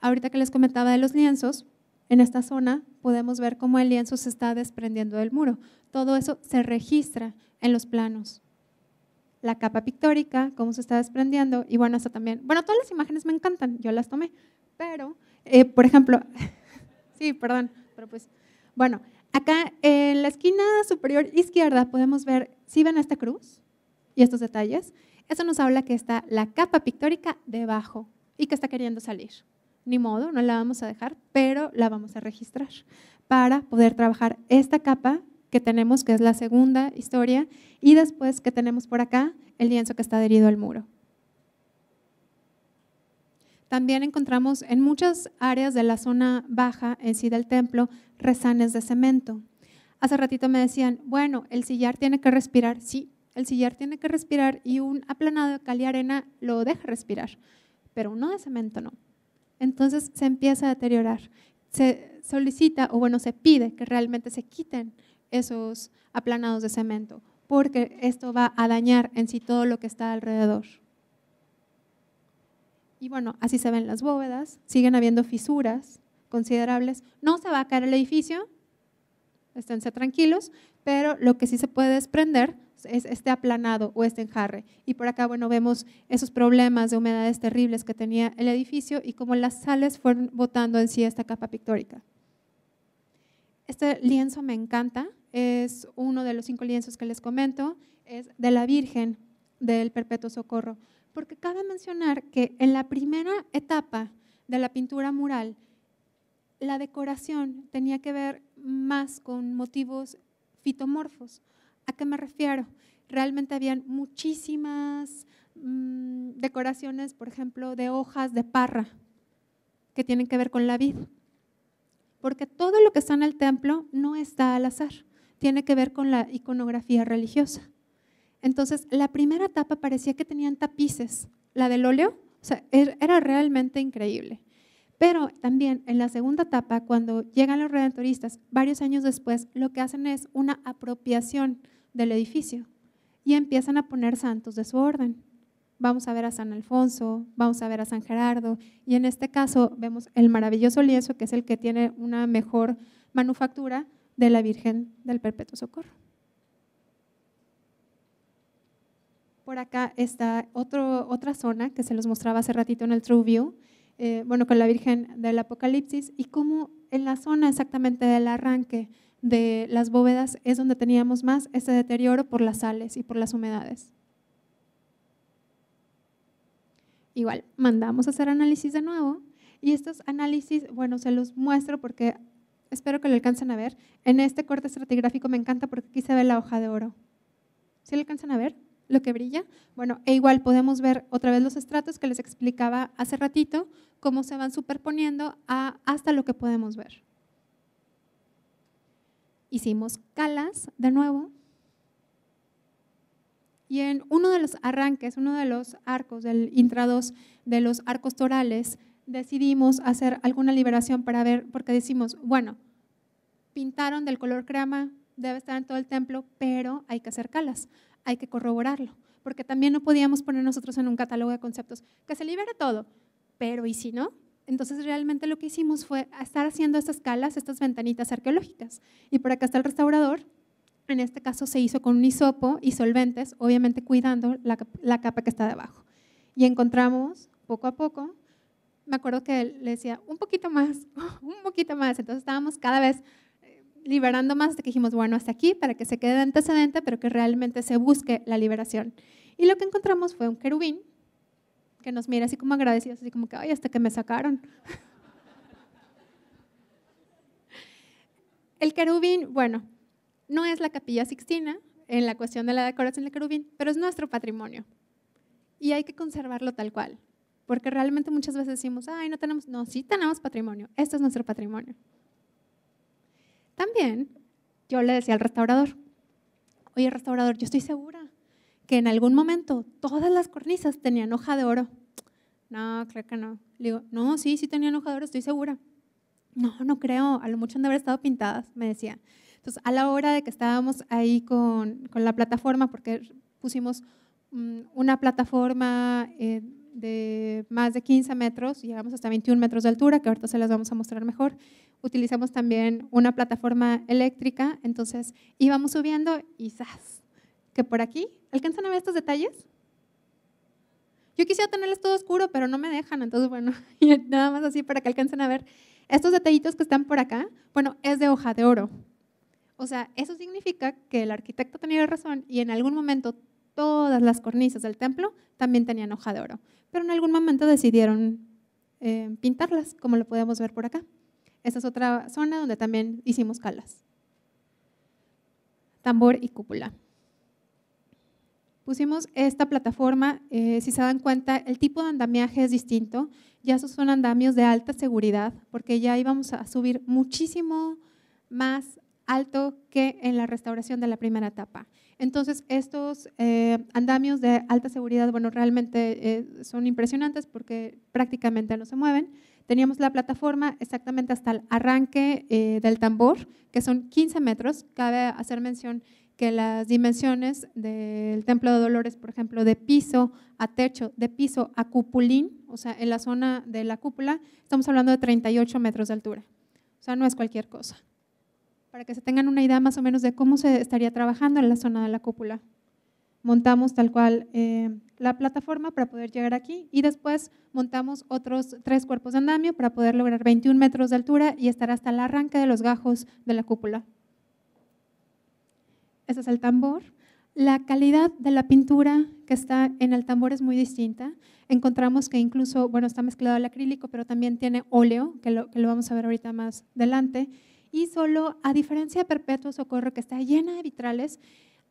Speaker 2: Ahorita que les comentaba de los lienzos, en esta zona podemos ver cómo el lienzo se está desprendiendo del muro. Todo eso se registra en los planos. La capa pictórica, cómo se está desprendiendo, y bueno, hasta también, bueno, todas las imágenes me encantan, yo las tomé, pero, eh, por ejemplo, (laughs) sí, perdón, pero pues, bueno, acá en la esquina superior izquierda podemos ver si ven esta cruz y estos detalles? Eso nos habla que está la capa pictórica debajo y que está queriendo salir. Ni modo, no la vamos a dejar, pero la vamos a registrar para poder trabajar esta capa que tenemos, que es la segunda historia, y después que tenemos por acá el lienzo que está adherido al muro. También encontramos en muchas áreas de la zona baja en sí del templo rezanes de cemento. Hace ratito me decían, bueno, el sillar tiene que respirar. Sí, el sillar tiene que respirar y un aplanado de cal y arena lo deja respirar, pero uno de cemento no. Entonces se empieza a deteriorar. Se solicita, o bueno, se pide que realmente se quiten esos aplanados de cemento, porque esto va a dañar en sí todo lo que está alrededor. Y bueno, así se ven las bóvedas, siguen habiendo fisuras considerables. No se va a caer el edificio, esténse tranquilos, pero lo que sí se puede desprender es este aplanado o este enjarre. Y por acá, bueno, vemos esos problemas de humedades terribles que tenía el edificio y cómo las sales fueron botando en sí esta capa pictórica. Este lienzo me encanta, es uno de los cinco lienzos que les comento, es de la Virgen del Perpetuo Socorro, porque cabe mencionar que en la primera etapa de la pintura mural, la decoración tenía que ver más con motivos fitomorfos. ¿A qué me refiero? Realmente habían muchísimas mm, decoraciones, por ejemplo, de hojas de parra que tienen que ver con la vida. Porque todo lo que está en el templo no está al azar, tiene que ver con la iconografía religiosa. Entonces, la primera etapa parecía que tenían tapices, la del óleo, o sea, er, era realmente increíble. Pero también en la segunda etapa, cuando llegan los redentoristas, varios años después, lo que hacen es una apropiación del edificio y empiezan a poner santos de su orden. Vamos a ver a San Alfonso, vamos a ver a San Gerardo y en este caso vemos el maravilloso lienzo que es el que tiene una mejor manufactura de la Virgen del Perpetuo Socorro. Por acá está otro, otra zona que se los mostraba hace ratito en el True View, eh, bueno, con la Virgen del Apocalipsis, y cómo en la zona exactamente del arranque de las bóvedas es donde teníamos más ese deterioro por las sales y por las humedades. Igual, mandamos a hacer análisis de nuevo y estos análisis, bueno, se los muestro porque espero que lo alcancen a ver. En este corte estratigráfico me encanta porque aquí se ve la hoja de oro. ¿Sí lo alcanzan a ver? lo que brilla. Bueno, e igual podemos ver otra vez los estratos que les explicaba hace ratito, cómo se van superponiendo a, hasta lo que podemos ver. Hicimos calas de nuevo. Y en uno de los arranques, uno de los arcos del intrados de los arcos torales, decidimos hacer alguna liberación para ver, porque decimos, bueno, pintaron del color crema, debe estar en todo el templo, pero hay que hacer calas hay que corroborarlo, porque también no podíamos poner nosotros en un catálogo de conceptos que se libere todo, pero ¿y si no? Entonces realmente lo que hicimos fue estar haciendo estas escalas, estas ventanitas arqueológicas. Y por acá está el restaurador, en este caso se hizo con un hisopo y solventes, obviamente cuidando la, capa que está debajo. Y encontramos poco a poco me acuerdo que él le decía, un poquito más, (laughs) un poquito más. Entonces estábamos cada vez liberando más hasta que dijimos, bueno, hasta aquí, para que se quede antecedente, pero que realmente se busque la liberación. Y lo que encontramos fue un querubín que nos mira así como agradecidos, así como que, ay, hasta que me sacaron. (laughs) El querubín, bueno, no es la capilla sixtina en la cuestión de la decoración del querubín, pero es nuestro patrimonio. Y hay que conservarlo tal cual, porque realmente muchas veces decimos, ay, no tenemos, no, sí tenemos patrimonio, esto es nuestro patrimonio. También yo le decía al restaurador, oye restaurador, yo estoy segura que en algún momento todas las cornisas tenían hoja de oro. No, creo que no. Le digo, no, sí, sí tenían hoja de oro, estoy segura. No, no creo, a lo mucho han de haber estado pintadas, me decía. Entonces, a la hora de que estábamos ahí con, la plataforma, porque pusimos mm, una plataforma eh, de más de 15 metros, llegamos hasta 21 metros de altura, que ahorita se las vamos a mostrar mejor. Utilizamos también una plataforma eléctrica, entonces íbamos subiendo y ¡zas! Que por aquí, ¿alcanzan a ver estos detalles? Yo quisiera tenerles todo oscuro, pero no me dejan, entonces bueno, (laughs) nada más así para que alcancen a ver. Estos detallitos que están por acá, bueno, es de hoja de oro. O sea, eso significa que el arquitecto tenía razón y en algún momento todas las cornisas del templo también tenían hoja de oro. Pero en algún momento decidieron eh, pintarlas, como lo podemos ver por acá. Esta es otra zona donde también hicimos calas. Tambor y cúpula. Pusimos esta plataforma, eh, si se dan cuenta, el tipo de andamiaje es distinto. Ya esos son andamios de alta seguridad, porque ya íbamos a subir muchísimo más alto que en la restauración de la primera etapa. Entonces, estos eh, andamios de alta seguridad, bueno, realmente eh, son impresionantes porque prácticamente no se mueven. Teníamos la plataforma exactamente hasta el arranque eh, del tambor, que son 15 metros. Cabe hacer mención que las dimensiones del Templo de Dolores, por ejemplo, de piso a techo, de piso a cupulín, o sea, en la zona de la cúpula, estamos hablando de 38 metros de altura. O sea, no es cualquier cosa para que se tengan una idea más o menos de cómo se estaría trabajando en la zona de la cúpula. Montamos tal cual eh, la plataforma para poder llegar aquí y después montamos otros tres cuerpos de andamio para poder lograr 21 metros de altura y estar hasta el arranque de los gajos de la cúpula. Este es el tambor. La calidad de la pintura que está en el tambor es muy distinta. Encontramos que incluso, bueno, está mezclado el acrílico, pero también tiene óleo, que lo, que lo vamos a ver ahorita más adelante. Y solo, a diferencia de Perpetuo Socorro, que está llena de vitrales,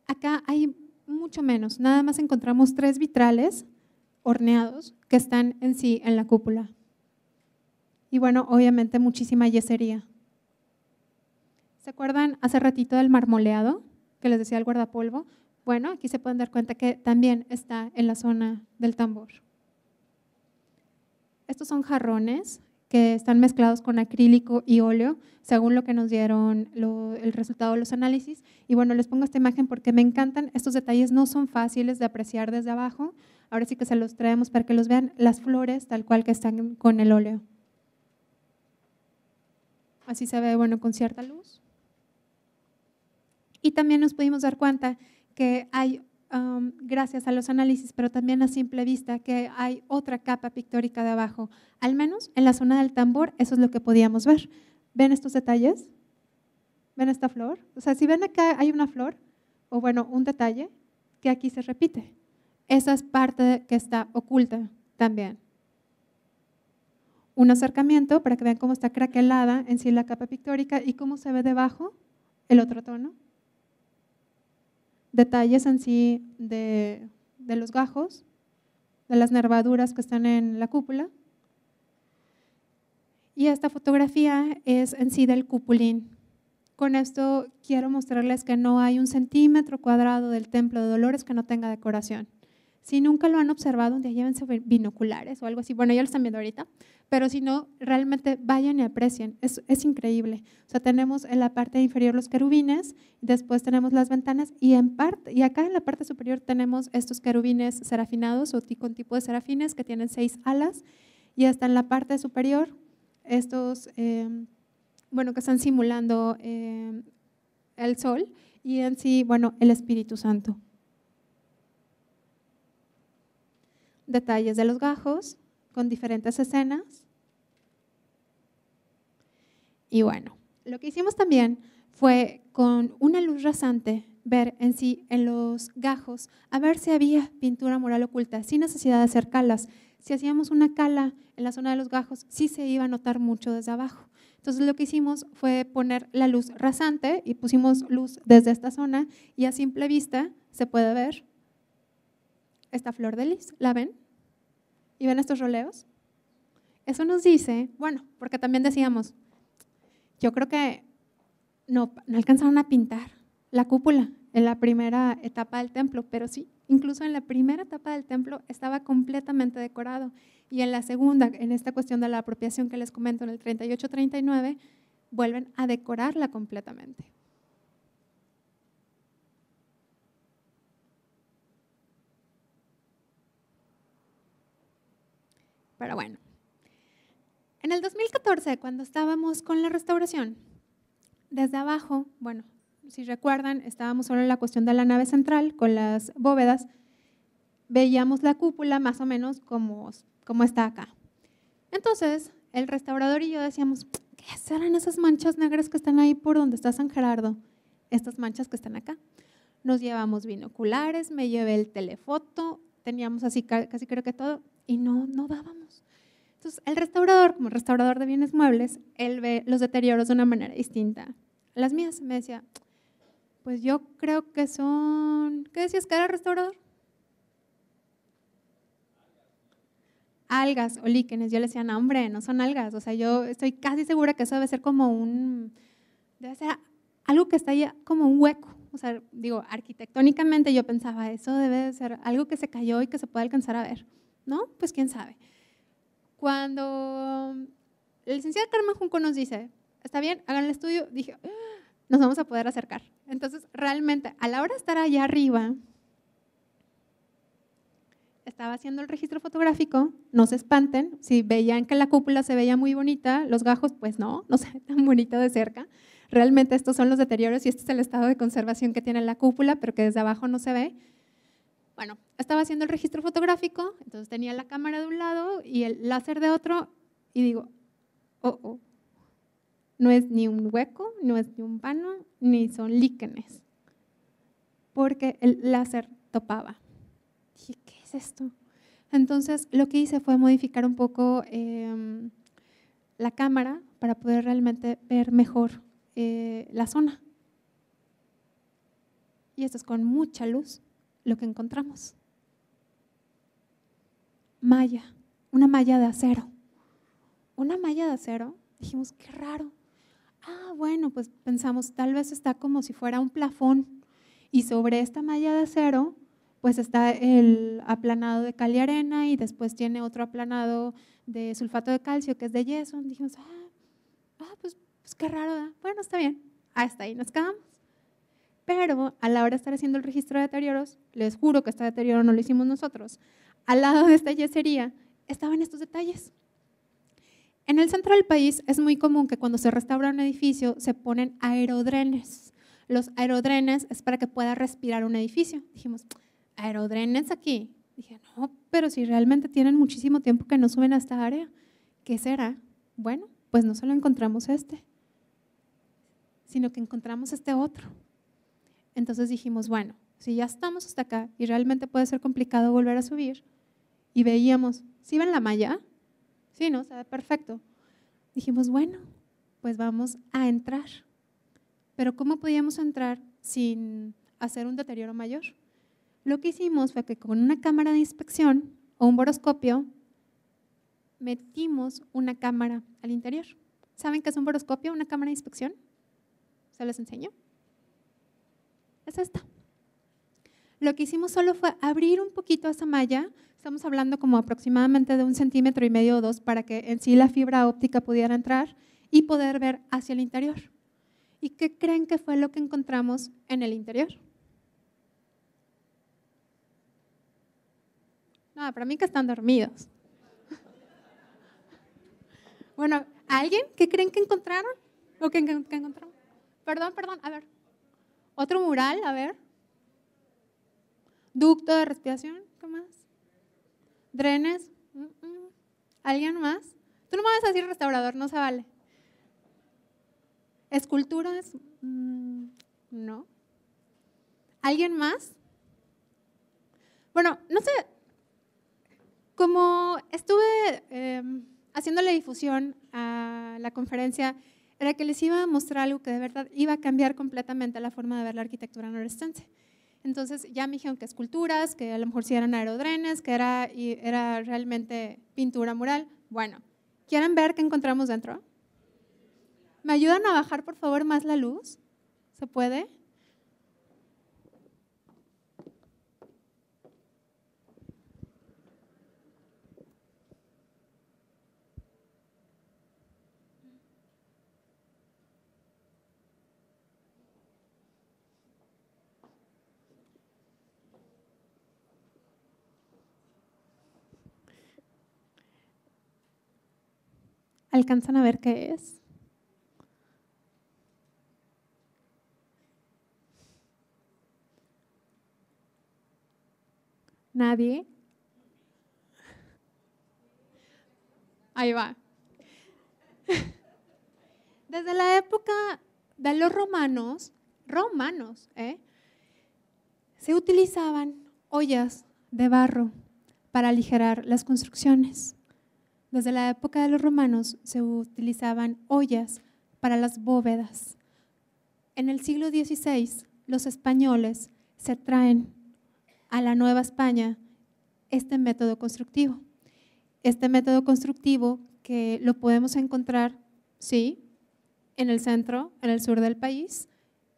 Speaker 2: acá hay mucho menos. Nada más encontramos tres vitrales horneados que están en sí en la cúpula. Y bueno, obviamente muchísima yesería. ¿Se acuerdan hace ratito del marmoleado que les decía el guardapolvo? Bueno, aquí se pueden dar cuenta que también está en la zona del tambor. Estos son jarrones que están mezclados con acrílico y óleo, según lo que nos dieron el resultado de los análisis. Y bueno, les pongo esta imagen porque me encantan. Estos detalles no son fáciles de apreciar desde abajo. Ahora sí que se los traemos para que los vean las flores tal cual que están con el óleo. Así se ve, bueno, con cierta luz. Y también nos pudimos dar cuenta que hay gracias a los análisis, pero también a simple vista, que hay otra capa pictórica de abajo. Al menos en la zona del tambor, eso es lo que podíamos ver. ¿Ven estos detalles? ¿Ven esta flor? O sea, si ven acá hay una flor, o bueno, un detalle, que aquí se repite. Esa es parte que está oculta también. Un acercamiento para que vean cómo está craquelada en sí la capa pictórica y cómo se ve debajo el otro tono detalles en sí de, los gajos, de las nervaduras que están en la cúpula. Y esta fotografía es en sí del cupulín. Con esto quiero mostrarles que no hay un centímetro cuadrado del templo de Dolores que no tenga decoración. Si nunca lo han observado, un día llévense binoculares o algo así. Bueno, ya lo están viendo ahorita, pero si no, realmente vayan y aprecien. Es, increíble. O sea, tenemos en la parte inferior los querubines, después tenemos las ventanas y en parte, y acá en la parte superior tenemos estos querubines serafinados o con tipo de serafines que tienen seis alas y hasta en la parte superior estos, em, bueno, que están simulando em, el sol y en sí, bueno, el Espíritu Santo. detalles de los gajos con diferentes escenas. Y bueno, lo que hicimos también fue con una luz rasante ver en sí, en los gajos, a ver si había pintura mural oculta, sin necesidad de hacer calas. Si hacíamos una cala en la zona de los gajos, sí se iba a notar mucho desde abajo. Entonces lo que hicimos fue poner la luz rasante y pusimos luz desde esta zona y a simple vista se puede ver esta flor de lis. ¿La ven? ¿Y ven estos roleos? Eso nos dice, bueno, porque también decíamos, yo creo que no, no alcanzaron a pintar la cúpula en la primera etapa del templo, pero sí, incluso en la primera etapa del templo estaba completamente decorado. Y en la segunda, en esta cuestión de la apropiación que les comento en el 38-39, vuelven a decorarla completamente. Pero bueno. En el 2014, cuando estábamos con la restauración, desde abajo, bueno, si recuerdan, estábamos solo en la cuestión de la nave central con las bóvedas, veíamos la cúpula más o menos como, como está acá. Entonces, el restaurador y yo decíamos, ¿qué serán esas manchas negras que están ahí por donde está San Gerardo? Estas manchas que están acá. Nos llevamos binoculares, me llevé el telefoto, teníamos así casi creo que todo, y no, no dábamos. Entonces, el restaurador, como restaurador de bienes muebles, él ve los deterioros de una manera distinta. Las mías me decía, pues yo creo que son, ¿qué decías que era restaurador? Algas o líquenes. Yo le decía, no, hombre, no son algas. O sea, yo estoy casi segura que eso debe ser como un, debe ser algo que está ahí como un hueco. O sea, digo, arquitectónicamente yo pensaba, eso debe ser algo que se cayó y que se puede alcanzar a ver. ¿no? Pues quién sabe. Cuando um, la licenciado Carmen Junco nos dice, está bien, hagan el estudio, dije, ah, nos vamos a poder acercar. Entonces, realmente, a la hora de estar allá arriba, estaba haciendo el registro fotográfico, no se espanten, si veían que la cúpula se veía muy bonita, los gajos, pues no, no se ve tan bonito de cerca. Realmente estos son los deterioros y este es el estado de conservación que tiene la cúpula, pero que desde abajo no se ve. Bueno, estaba haciendo el registro fotográfico, entonces tenía la cámara de un lado y el láser de otro, y digo, oh, oh, no es ni un hueco, no es ni un pano, ni son líquenes, porque el láser topaba. Dije, ¿qué es esto? Entonces lo que hice fue modificar un poco em, la cámara para poder realmente ver mejor eh, la zona. Y esto es con mucha luz lo que encontramos. Malla, una malla de acero. Una malla de acero, dijimos, qué raro. Ah, bueno, pues pensamos, tal vez está como si fuera un plafón y sobre esta malla de acero pues está el aplanado de cal y arena y después tiene otro aplanado de sulfato de calcio que es de yeso. Dijimos, ah, ah pues, pues qué raro, bueno, está bien, hasta ahí nos quedamos pero a la hora de estar haciendo el registro de deterioros, les juro que este deterioro no lo hicimos nosotros, al lado de esta yesería estaban estos detalles. En el centro del país es muy común que cuando se restaura un edificio se ponen aerodrenes. Los aerodrenes es para que pueda respirar un edificio. Dijimos, aerodrenes aquí. Dije, no, pero si realmente tienen muchísimo tiempo que no suben a esta área, ¿qué será? Bueno, pues no solo encontramos este, sino que encontramos este otro. Entonces dijimos, bueno, si ya estamos hasta acá y realmente puede ser complicado volver a subir, y veíamos, ¿sí ven la malla? Sí, ¿no? Se ve perfecto. Dijimos, bueno, pues vamos a entrar. Pero ¿cómo podíamos entrar sin hacer un deterioro mayor? Lo que hicimos fue que con una cámara de inspección o un boroscopio, metimos una cámara al interior. ¿Saben qué es un boroscopio, una cámara de inspección? ¿Se los enseño? es esta. Lo que hicimos solo fue abrir un poquito esa malla, estamos hablando como aproximadamente de un centímetro y medio o dos para que en sí la fibra óptica pudiera entrar y poder ver hacia el interior. ¿Y qué creen que fue lo que encontramos en el interior? No, para mí que están dormidos. (laughs) bueno, ¿alguien? ¿Qué creen que encontraron? ¿O encontraron? Perdón, perdón, a ver. Otro mural, a ver. Ducto de respiración, ¿qué más? Drenes. ¿Alguien más? Tú no me vas a decir restaurador, no se vale. Esculturas, mm, no. ¿Alguien más? Bueno, no sé, como estuve eh, difusión a la conferencia era que les iba a mostrar algo que de verdad iba a cambiar completamente la forma de ver la arquitectura norestense. Entonces ya me dijeron que esculturas, que a lo mejor sí eran aerodrenes, que era, y era realmente pintura mural. Bueno, ¿quieren ver qué encontramos dentro? ¿Me ayudan a bajar por favor más la luz? ¿Se puede? ¿Alcanzan a ver qué es? ¿Nadie? Ahí va. (laughs) Desde la época de los romanos, romanos, ¿eh? se utilizaban ollas de barro para aligerar las construcciones. Desde la época de los romanos se utilizaban ollas para las bóvedas. En el siglo XVI, los españoles se traen a la Nueva España este método constructivo. Este método constructivo que lo podemos encontrar, sí, en el centro, en el sur del país,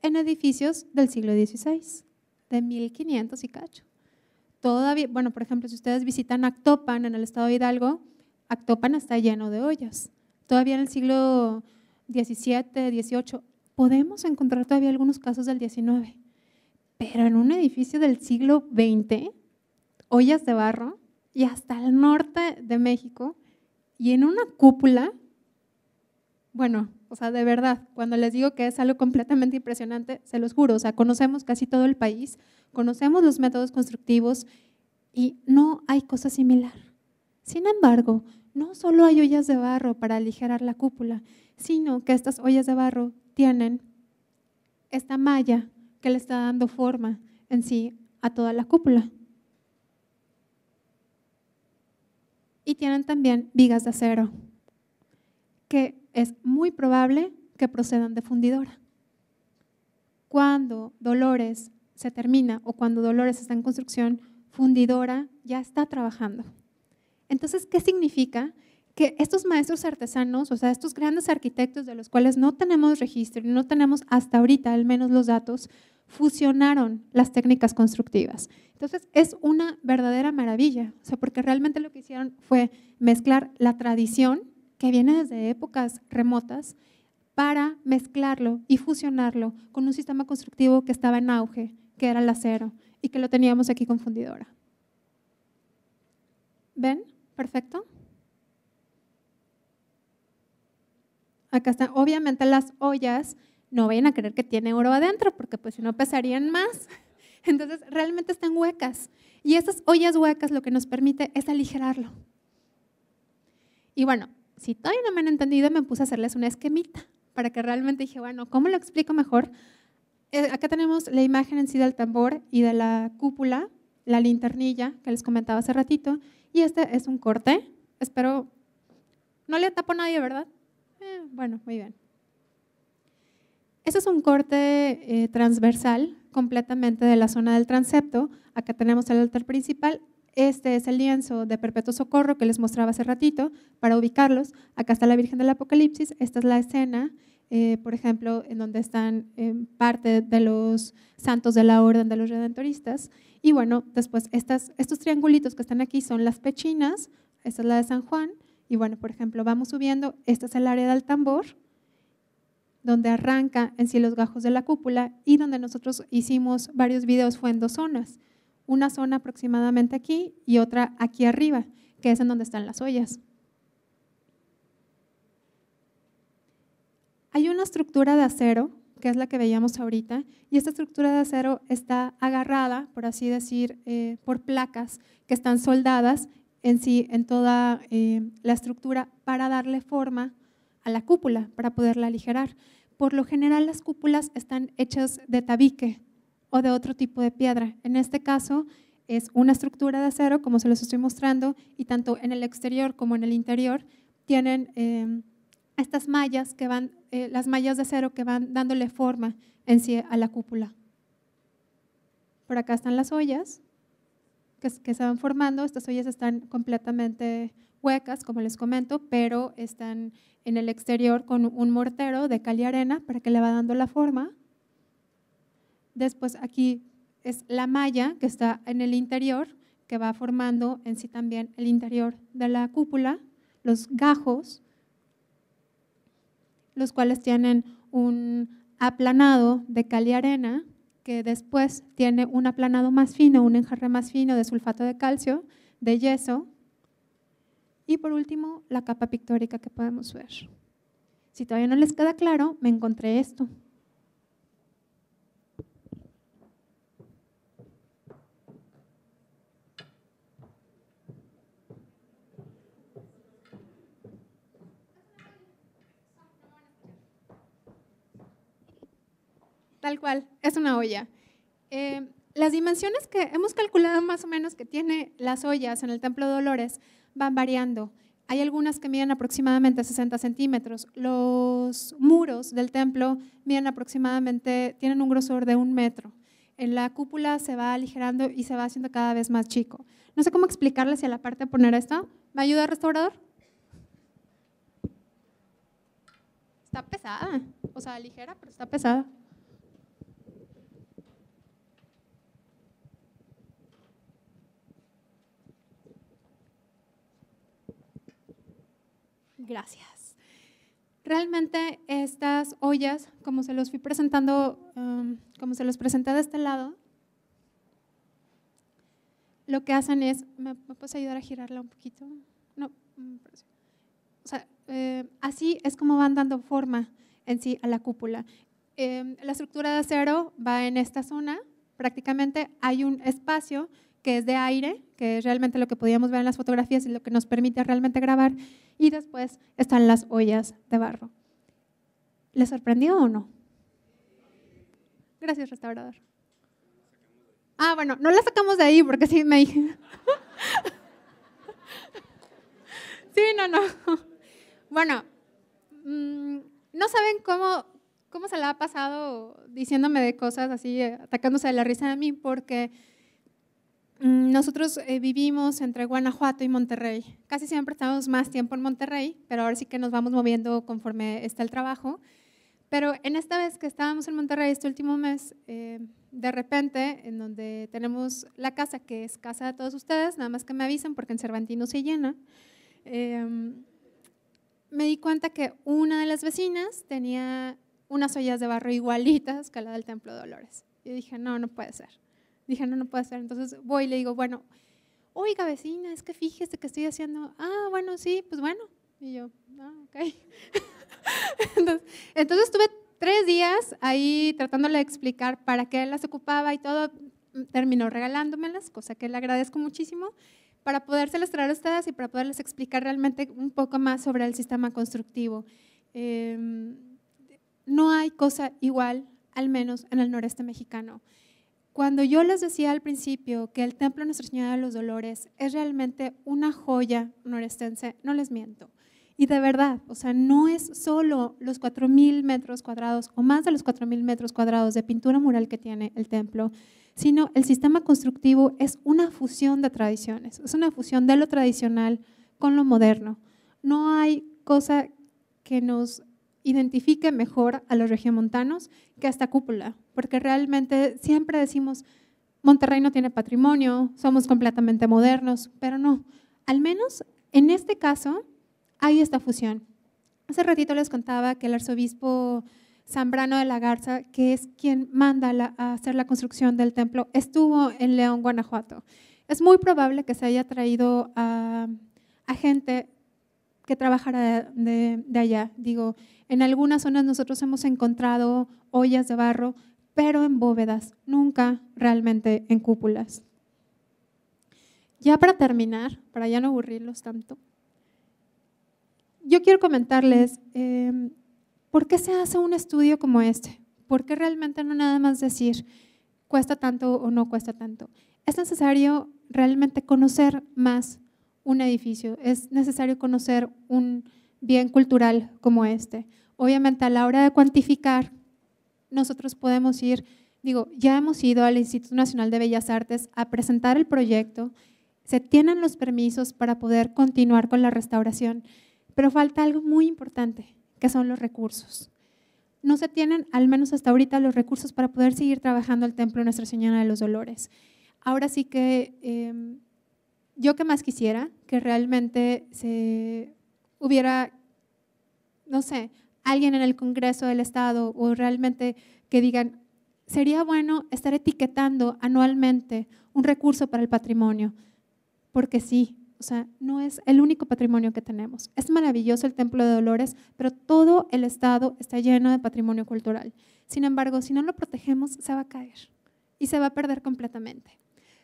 Speaker 2: en edificios del siglo XVI, de 1500 y cacho. Todavía, bueno, por ejemplo, si ustedes visitan Actopan en el estado de Hidalgo, Actopan está lleno de ollas. Todavía en el siglo XVII, XVIII, podemos encontrar todavía algunos casos del XIX. Pero en un edificio del siglo XX, ollas de barro, y hasta el norte de México, y en una cúpula, bueno, o sea, de verdad, cuando les digo que es algo completamente impresionante, se los juro, o sea, conocemos casi todo el país, conocemos los métodos constructivos y no hay cosa similar. Sin embargo, no solo hay ollas de barro para aligerar la cúpula, sino que estas ollas de barro tienen esta malla que le está dando forma en sí a toda la cúpula. Y tienen también vigas de acero, que es muy probable que procedan de fundidora. Cuando Dolores se termina o cuando Dolores está en construcción, fundidora ya está trabajando. Entonces, ¿qué significa? Que estos maestros artesanos, o sea, estos grandes arquitectos de los cuales no tenemos registro, no tenemos hasta ahorita al menos los datos, fusionaron las técnicas constructivas. Entonces, es una verdadera maravilla, o sea, porque realmente lo que hicieron fue mezclar la tradición, que viene desde épocas remotas, para mezclarlo y fusionarlo con un sistema constructivo que estaba en auge, que era el acero, y que lo teníamos aquí con fundidora. ¿Ven? Perfecto. Acá están, obviamente las ollas, no vayan a creer que tiene oro adentro, porque pues si no pesarían más. (laughs) Entonces, realmente están huecas. Y esas ollas huecas lo que nos permite es aligerarlo. Y bueno, si todavía no me han entendido, me puse a hacerles una esquemita para que realmente dije, bueno, ¿cómo lo explico mejor? Eh, acá tenemos la imagen en sí del tambor y de la cúpula, la linternilla que les comentaba hace ratito, y este es un corte. Espero. No le tapo a nadie, ¿verdad? Eh, bueno, muy bien. Este es un corte eh, transversal completamente de la zona del transepto. Acá tenemos el altar principal. Este es el lienzo de Perpetuo Socorro que les mostraba hace ratito para ubicarlos. Acá está la Virgen del Apocalipsis. Esta es la escena, eh, por ejemplo, en donde están parte de los santos de la Orden de los Redentoristas. Y bueno, después estos triangulitos que están aquí son las pechinas, esta es la de San Juan, y bueno, por ejemplo, vamos subiendo, esta es el área del tambor, donde arranca en sí los gajos de la cúpula y donde nosotros hicimos varios videos fue en dos zonas, una zona aproximadamente aquí y otra aquí arriba, que es en donde están las ollas. Hay una estructura de acero que es la que veíamos ahorita, y esta estructura de acero está agarrada, por así decir, eh, por placas que están soldadas en sí, en toda eh, la estructura, para darle forma a la cúpula, para poderla aligerar. Por lo general las cúpulas están hechas de tabique o de otro tipo de piedra. En este caso es una estructura de acero, como se los estoy mostrando, y tanto en el exterior como en el interior tienen eh, estas mallas que van eh, las mallas de acero que van dándole forma en sí a la cúpula. Por acá están las ollas que, que se van formando. Estas ollas están completamente huecas, como les comento, pero están en el exterior con un mortero de cal y arena para que le va dando la forma. Después aquí es la malla que está en el interior, que va formando en sí también el interior de la cúpula, los gajos, los cuales tienen un aplanado de cal y arena, que después tiene un aplanado más fino, un enjarre más fino de sulfato de calcio, de yeso, y por último la capa pictórica que podemos ver. Si todavía no les queda claro, me encontré esto. tal cual, es una olla. Eh, las dimensiones que hemos calculado más o menos que tiene las ollas en el Templo de Dolores van variando. Hay algunas que miden aproximadamente 60 centímetros. Los muros del templo miden aproximadamente, tienen un grosor de un metro. En la cúpula se va aligerando y se va haciendo cada vez más chico. No sé cómo explicarles si a la parte de poner esto. ¿Me ayuda el restaurador? Está pesada, o sea, ligera, pero está pesada. Gracias. Realmente estas ollas, como se los fui presentando, um, como se los presenté de este lado, lo que hacen es, ¿me, puedes ayudar a girarla un poquito? No, mm, o sea, eh, así es como van dando forma en sí a la cúpula. Em, la estructura de acero va en esta zona, prácticamente hay un espacio que es de aire que realmente lo que podíamos ver en las fotografías y lo que nos permite realmente grabar. Y después están las ollas de barro. ¿Le sorprendió o no? Gracias, restaurador. Ah, bueno, no la sacamos de ahí porque sí me (laughs) sí, no, no. Bueno, mm, no saben cómo, cómo se la ha pasado diciéndome de cosas así, eh, atacándose de la risa de mí, porque Mm, nosotros eh, vivimos entre Guanajuato y Monterrey. Casi siempre estamos más tiempo en Monterrey, pero ahora sí que nos vamos moviendo conforme está el trabajo. Pero en esta vez que estábamos en Monterrey este último mes, eh, de repente, en donde tenemos la casa, que es casa de todos ustedes, nada más que me avisen porque en Cervantino se llena, em, me di cuenta que una de las vecinas tenía unas ollas de barro igualitas que la del Templo de Dolores. Y dije, no, no puede ser. Dije, no, no puede ser. Entonces voy y le digo, bueno, oiga cabecina es que fíjese que estoy haciendo, ah, bueno, sí, pues bueno. Y yo, ah, ok. (laughs) entonces, estuve tres días ahí tratándole de explicar para qué las ocupaba y todo. Terminó regalándomelas, cosa que le agradezco muchísimo, para las traer a ustedes y para poderles explicar realmente un poco más sobre el sistema constructivo. Em, no hay cosa igual, al menos en el noreste mexicano. Cuando yo les decía al principio que el Templo Nuestra Señora de los Dolores es realmente una joya norestense, no les miento. Y de verdad, o sea, no es solo los 4.000 metros cuadrados o más de los 4.000 metros cuadrados de pintura mural que tiene el templo, sino el sistema constructivo es una fusión de tradiciones, es una fusión de lo tradicional con lo moderno. No hay cosa que nos identifique mejor a los regiomontanos que a esta cúpula, porque realmente siempre decimos, Monterrey no tiene patrimonio, somos completamente modernos, pero no, al menos en este caso hay esta fusión. Hace ratito les contaba que el arzobispo Zambrano de la Garza, que es quien manda a hacer la construcción del templo, estuvo en León, Guanajuato. Es muy probable que se haya traído a, a gente que trabajara de, allá. Digo, en algunas zonas nosotros hemos encontrado ollas de barro, pero en bóvedas, nunca realmente en cúpulas. Ya para terminar, para ya no aburrirlos tanto, yo quiero comentarles em, por qué se hace un estudio como este, por qué realmente no nada más decir cuesta tanto o no cuesta tanto. Es necesario realmente conocer más un edificio, es necesario conocer un bien cultural como este. Obviamente a la hora de cuantificar, nosotros podemos ir, digo, ya hemos ido al Instituto Nacional de Bellas Artes a presentar el proyecto, se tienen los permisos para poder continuar con la restauración, pero falta algo muy importante, que son los recursos. No se tienen, al menos hasta ahorita, los recursos para poder seguir trabajando el Templo de Nuestra Señora de los Dolores. Ahora sí que... Em, yo que más quisiera que realmente se hubiera, no sé, alguien en el Congreso del Estado o realmente que digan, sería bueno estar etiquetando anualmente un recurso para el patrimonio, porque sí, o sea, no es el único patrimonio que tenemos. Es maravilloso el Templo de Dolores, pero todo el Estado está lleno de patrimonio cultural. Sin embargo, si no lo protegemos, se va a caer y se va a perder completamente.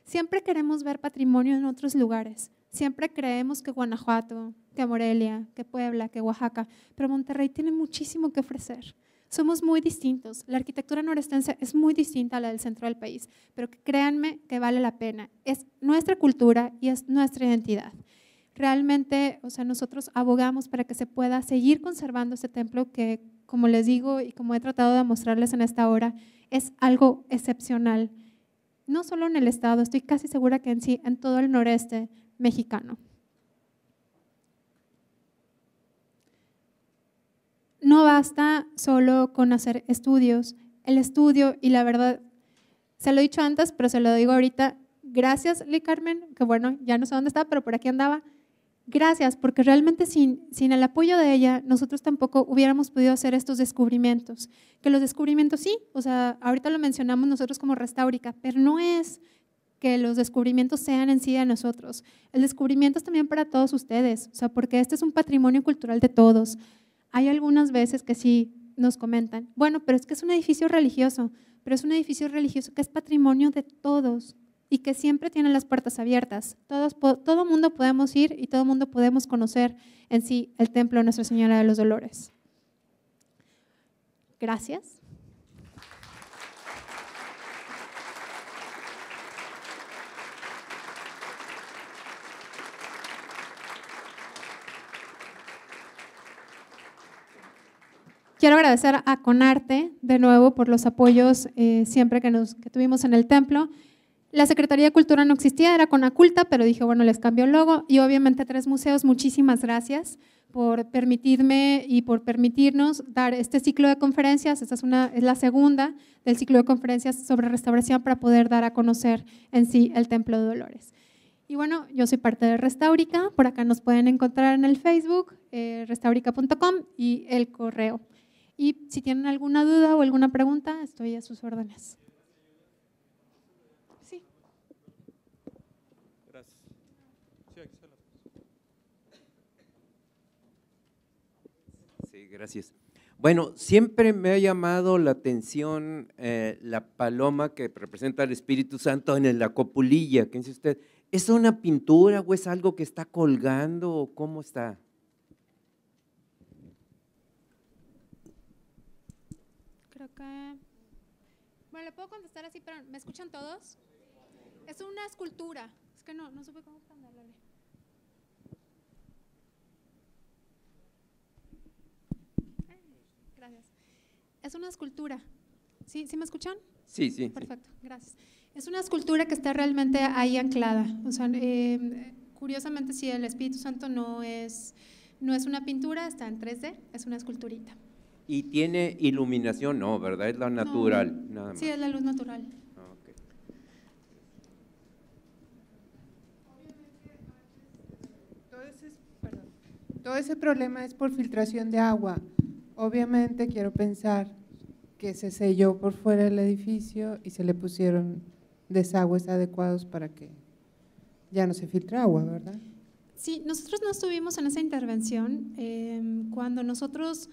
Speaker 2: Siempre queremos ver patrimonio en otros lugares. Siempre creemos que Guanajuato, que Morelia, que Puebla, que Oaxaca, pero Monterrey tiene muchísimo que ofrecer. Somos muy distintos. La arquitectura norestense es muy distinta a la del centro del país, pero créanme que vale la pena. Es nuestra cultura y es nuestra identidad realmente, o sea, nosotros abogamos para que se pueda seguir conservando este templo que, como les digo y como he tratado de mostrarles en esta hora, es algo excepcional no solo en el estado, estoy casi segura que en sí, en todo el noreste mexicano. No basta solo con hacer estudios. El estudio y la verdad, se lo he dicho antes, pero se lo digo ahorita. Gracias, Lee Carmen, que bueno, ya no sé dónde está, pero por aquí andaba. Gracias, porque realmente sin, sin el apoyo de ella, nosotros tampoco hubiéramos podido hacer estos descubrimientos. Que los descubrimientos sí, o sea, ahorita lo mencionamos nosotros como Restaurica, pero no es que los descubrimientos sean en sí de nosotros. El descubrimiento es también para todos ustedes, o sea, porque este es un patrimonio cultural de todos. Hay algunas veces que sí nos comentan, bueno, pero es que es un edificio religioso, pero es un edificio religioso que es patrimonio de todos, y que siempre tienen las puertas abiertas. Todos, todo mundo podemos ir y todo mundo podemos conocer en sí el templo de Nuestra Señora de los Dolores. Gracias. Quiero agradecer a Conarte de nuevo por los apoyos eh, siempre que, nos, que tuvimos en el templo. La Secretaría de Cultura no existía, era con Conaculta, pero dije, bueno, les cambio el logo. Y obviamente Tres Museos, muchísimas gracias por permitirme y por permitirnos dar este ciclo de conferencias. Esta es, la segunda del ciclo de conferencias sobre restauración para poder dar a conocer en sí el Templo de Dolores. Y bueno, yo soy parte de Restaurica, por acá nos pueden encontrar en el Facebook, eh, restaurica.com y el correo. Y si tienen alguna duda o alguna pregunta, estoy a sus órdenes.
Speaker 3: gracias. Bueno, siempre me ha llamado la atención eh, la paloma que representa al Espíritu Santo en la copulilla. ¿Qué dice usted? ¿Es una pintura o es algo que está colgando o cómo está?
Speaker 2: Creo que... Bueno, le puedo contestar así, pero ¿me escuchan todos? Es una escultura. Es que no, no supe cómo está. Es una escultura. ¿Sí, ¿sí me escuchan? Sí, sí. Perfecto, gracias. Es una escultura que está realmente ahí anclada. sea, eh, curiosamente, si el Espíritu Santo no es, no es una pintura, está en 3D, es una esculturita.
Speaker 3: ¿Y tiene iluminación? No, ¿verdad? Es la natural. Sí, es la luz natural. Ah, todo ese problema es por filtración de agua. Obviamente quiero pensar que se selló por fuera del edificio y se le pusieron desagües adecuados para que ya no se filtre agua, ¿verdad?
Speaker 2: Sí, nosotros no estuvimos en esa intervención. Em, cuando nosotros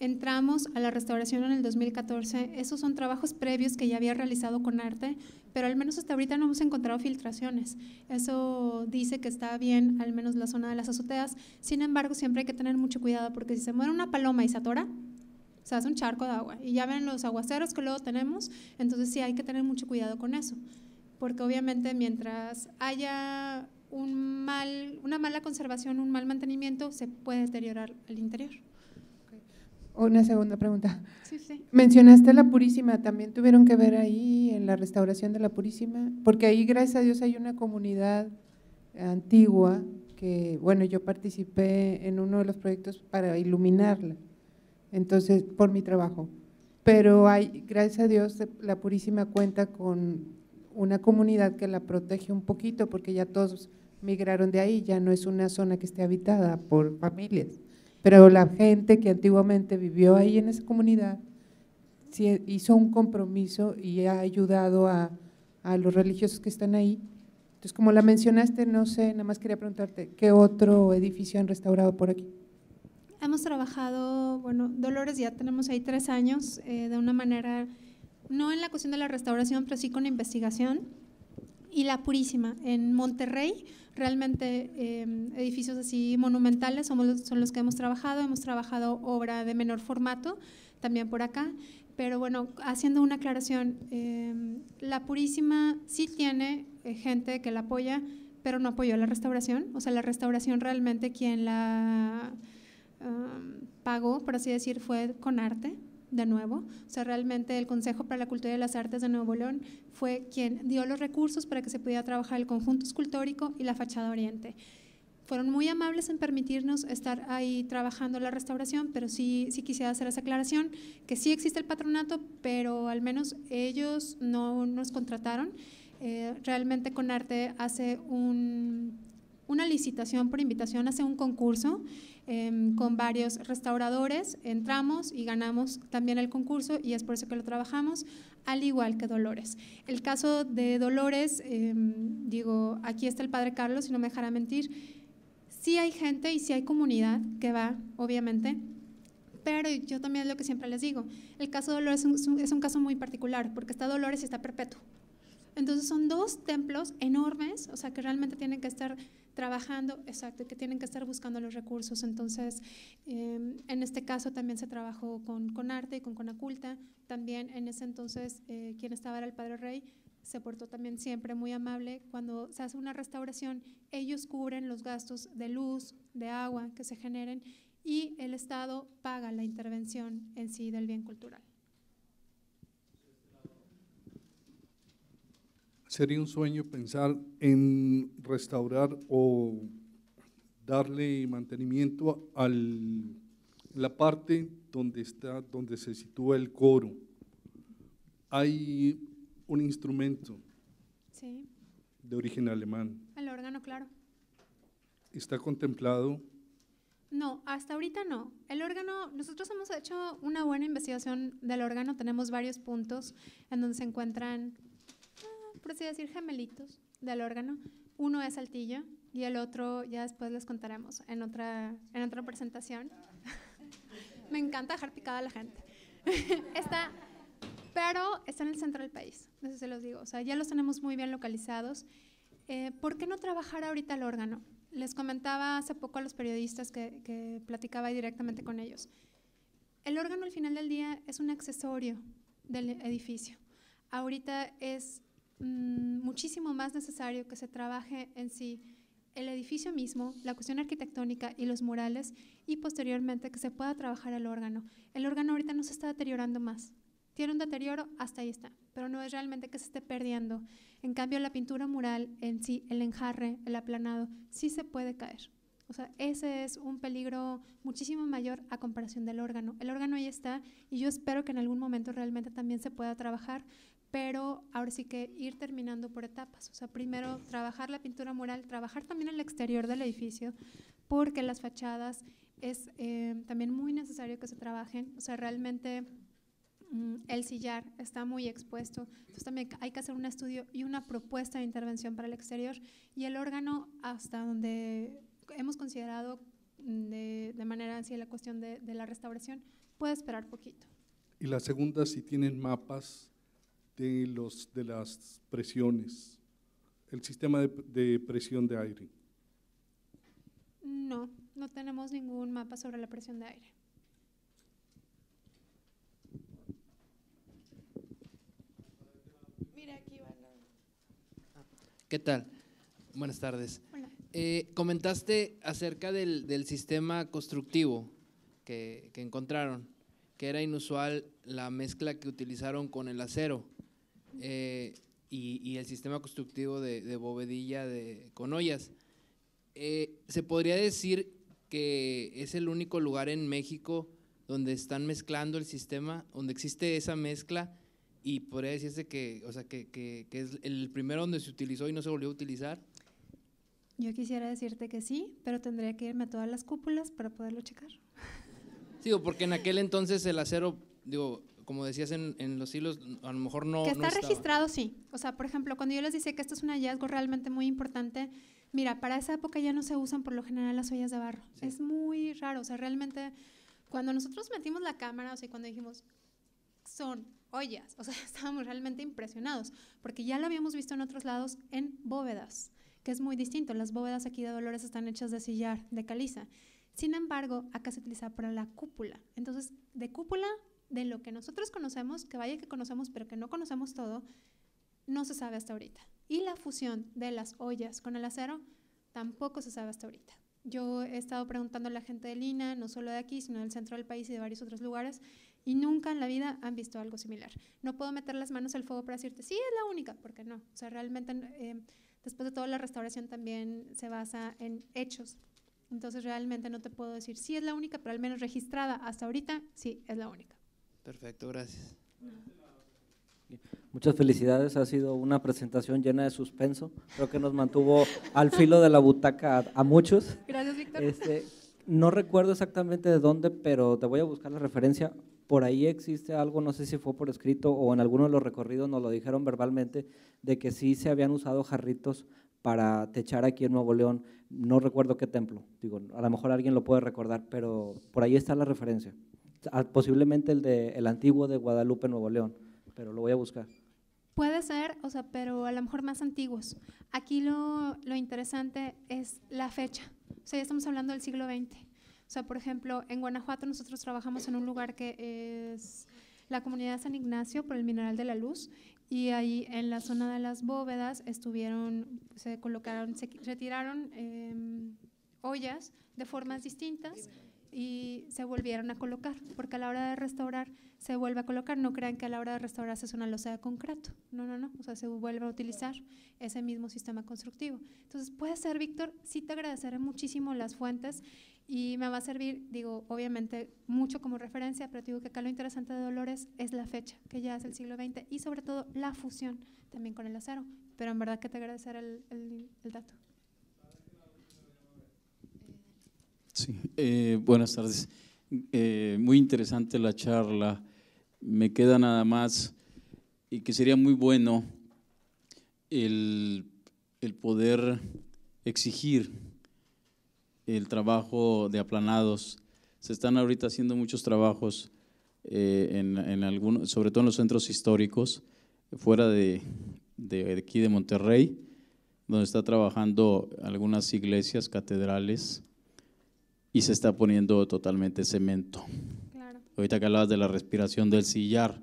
Speaker 2: Entramos a la restauración en el 2014. Esos son trabajos previos que ya había realizado con arte, pero al menos hasta ahorita no hemos encontrado filtraciones. Eso dice que está bien, al menos la zona de las azoteas. Sin embargo, siempre hay que tener mucho cuidado porque si se muere una paloma y se atora, se hace un charco de agua. Y ya ven los aguaceros que luego tenemos, entonces sí hay que tener mucho cuidado con eso. Porque obviamente mientras haya un mal, una mala conservación, un mal mantenimiento, se puede deteriorar el interior.
Speaker 3: Una segunda pregunta.
Speaker 2: Mencionaste la
Speaker 3: Purísima, también tuvieron que ver ahí en la restauración de la Purísima, porque ahí gracias a Dios hay una
Speaker 2: comunidad
Speaker 3: antigua que, bueno, yo participé en uno de los proyectos para iluminarla, entonces, por mi trabajo. Pero hay, gracias a Dios, la Purísima cuenta con una comunidad que la protege un poquito, porque ya todos migraron de ahí, ya no es una zona que esté habitada por familias pero la gente que antiguamente vivió ahí en esa comunidad hizo un compromiso y ha ayudado a, a los religiosos que están ahí. Entonces, como la mencionaste, no sé, nada más quería preguntarte, ¿qué otro edificio han restaurado por aquí?
Speaker 2: Hemos trabajado, bueno, Dolores ya tenemos ahí tres años, eh, de una manera, no en la cuestión de la restauración, pero sí con investigación y la Purísima en Monterrey. Realmente em, edificios así monumentales somos son los que hemos trabajado. Hemos trabajado obra de menor formato también por acá. Pero bueno, haciendo una aclaración, em, la Purísima sí tiene eh, gente que la apoya, pero no apoyó la restauración. O sea, la restauración realmente quien la em, pagó, por así decir, fue con arte de nuevo. O sea, realmente el Consejo para la Cultura y las Artes de Nuevo León fue quien dio los recursos para que se pudiera trabajar el conjunto escultórico y la fachada oriente. Fueron muy amables en permitirnos estar ahí trabajando la restauración, pero sí, sí quisiera hacer esa aclaración, que sí existe el patronato, pero al menos ellos no nos contrataron. Eh, realmente con arte hace un una licitación por invitación, hace un concurso em, con varios restauradores, entramos y ganamos también el concurso y es por eso que lo trabajamos, al igual que Dolores. El caso de Dolores, em, digo, aquí está el padre Carlos, si no me dejará mentir, sí hay gente y sí hay comunidad que va, obviamente, pero yo también es lo que siempre les digo, el caso de Dolores es un, es un caso muy particular, porque está Dolores y está Perpetuo. Entonces son dos templos enormes, o sea, que realmente tienen que estar trabajando, exacto, que tienen que estar buscando los recursos. Entonces, em, en este caso también se trabajó con, con arte y con Conaculta. También en ese entonces, eh, quien estaba era el Padre Rey, se portó también siempre muy amable. Cuando se hace una restauración, ellos cubren los gastos de luz, de agua que se generen y el Estado paga la intervención en sí del bien cultural.
Speaker 1: sería un sueño pensar en restaurar o darle mantenimiento a la parte donde, está, donde se sitúa el coro. Hay un instrumento de origen alemán.
Speaker 2: El órgano, claro.
Speaker 1: ¿Está contemplado?
Speaker 2: No, hasta ahorita no. El órgano, nosotros hemos hecho una buena investigación del órgano, tenemos varios puntos en donde se encuentran por así decir, gemelitos del órgano. Uno es Altillo y el otro ya después les contaremos en otra, en otra presentación. (laughs) Me encanta dejar picada a la gente. (laughs) está, pero está en el centro del país, eso se los digo. O sea, ya los tenemos muy bien localizados. Eh, ¿Por qué no trabajar ahorita el órgano? Les comentaba hace poco a los periodistas que, que platicaba directamente con ellos. El órgano al final del día es un accesorio del edificio. Ahorita es Mm, muchísimo más necesario que se trabaje en sí el edificio mismo, la cuestión arquitectónica y los murales, y posteriormente que se pueda trabajar el órgano. El órgano ahorita no se está deteriorando más. Tiene un deterioro, hasta ahí está, pero no es realmente que se esté perdiendo. En cambio, la pintura mural en sí, el enjarre, el aplanado, sí se puede caer. O sea, ese es un peligro muchísimo mayor a comparación del órgano. El órgano ahí está y yo espero que en algún momento realmente también se pueda trabajar pero ahora sí que ir terminando por etapas. O sea, primero trabajar la pintura mural, trabajar también el exterior del edificio, porque las fachadas es eh, también muy necesario que se trabajen. O sea, realmente mm, el sillar está muy expuesto. Entonces también hay que hacer un estudio y una propuesta de intervención para el exterior. Y el órgano, hasta donde hemos considerado mm, de, de manera así la cuestión de, de la restauración, puede esperar poquito.
Speaker 1: Y la segunda, si tienen mapas de, los, de las presiones, el sistema de, presión de aire?
Speaker 2: No, no tenemos ningún mapa sobre la presión de aire.
Speaker 3: Mira, aquí ¿Qué tal? Buenas tardes. Eh, comentaste acerca del, del sistema constructivo que, encontraron, que era inusual la mezcla que utilizaron con el acero. Eh, y, el sistema constructivo de, de bovedilla de, con ollas. Eh, se podría decir que es el único lugar en México donde están mezclando el sistema, donde existe esa mezcla y podría decirse que, o sea, que, es el primero donde se utilizó y no se volvió a utilizar.
Speaker 2: Yo quisiera decirte que sí, pero tendría que irme a todas las cúpulas para poderlo checar.
Speaker 3: Sí, porque en aquel entonces el acero, digo, como decías en, los hilos, a lo mejor no. Que está registrado,
Speaker 2: sí. O sea, por ejemplo, cuando yo les decía que esto es un hallazgo realmente muy importante, mira, para esa época ya no se usan por lo general las ollas de barro. Es muy raro. O sea, realmente, cuando nosotros metimos la cámara, o sea, cuando dijimos, son ollas, o sea, (laughs) estábamos realmente impresionados, porque ya lo habíamos visto en otros lados en bóvedas, que es muy distinto. Las bóvedas aquí de Dolores están hechas de sillar, de caliza. Sin embargo, acá se utiliza para la cúpula. Entonces, de cúpula de lo que nosotros conocemos, que vaya que conocemos, pero que no conocemos todo, no se sabe hasta ahorita. Y la fusión de las ollas con el acero tampoco se sabe hasta ahorita. Yo he estado preguntando a la gente de Lina, no solo de aquí, sino del centro del país y de varios otros lugares, y nunca en la vida han visto algo similar. No puedo meter las manos al fuego para decirte, sí, es la única, porque no. O sea, realmente, eh, después de todo, la restauración también se basa en hechos. Entonces, realmente no te puedo decir, si es la única, pero al menos registrada hasta ahorita, sí, es la única.
Speaker 3: Perfecto, gracias. Muchas felicidades, ha sido una presentación llena de suspenso, creo que nos mantuvo al filo de la butaca a, muchos. Gracias, Víctor. Este, no recuerdo exactamente de dónde, pero te voy a buscar la referencia. Por ahí existe algo, no sé si fue por escrito o en alguno de los recorridos nos lo dijeron verbalmente, de que sí se habían usado jarritos para techar aquí en Nuevo León. No recuerdo qué templo, digo, a lo mejor alguien lo puede recordar, pero por ahí está la referencia posiblemente el, de, el antiguo de Guadalupe, Nuevo León, pero lo
Speaker 2: voy a buscar. Puede ser, o sea, pero a lo mejor más antiguos. Aquí lo, interesante es la fecha. O ya estamos hablando del siglo XX. O sea, por ejemplo, en Guanajuato nosotros trabajamos en un lugar que es la comunidad San Ignacio por el Mineral de la Luz y ahí en la zona de las bóvedas estuvieron, se colocaron, se retiraron em, ollas de formas distintas y se volvieron a colocar, porque a la hora de restaurar se vuelve a colocar. No crean que a la hora de restaurar es una losa de concreto. No, no, no. O sea, se vuelve a utilizar ese mismo sistema constructivo. Entonces, puede ser, Víctor, sí te agradeceré muchísimo las fuentes y me va a servir, digo, obviamente mucho como referencia, pero digo que acá lo interesante de Dolores es la fecha, que ya es el siglo XX, y sobre todo la fusión también con el acero. Pero en verdad que te agradeceré el dato.
Speaker 4: eh, buenas tardes. Eh, muy interesante la charla. Me queda nada más y que sería muy bueno el, poder exigir el trabajo de aplanados. Se están ahorita haciendo muchos trabajos, eh, en, algunos, sobre todo en los centros históricos, fuera de, de aquí de Monterrey, donde está trabajando algunas iglesias, catedrales, y se está poniendo totalmente cemento. Ahorita que hablabas de la respiración del sillar,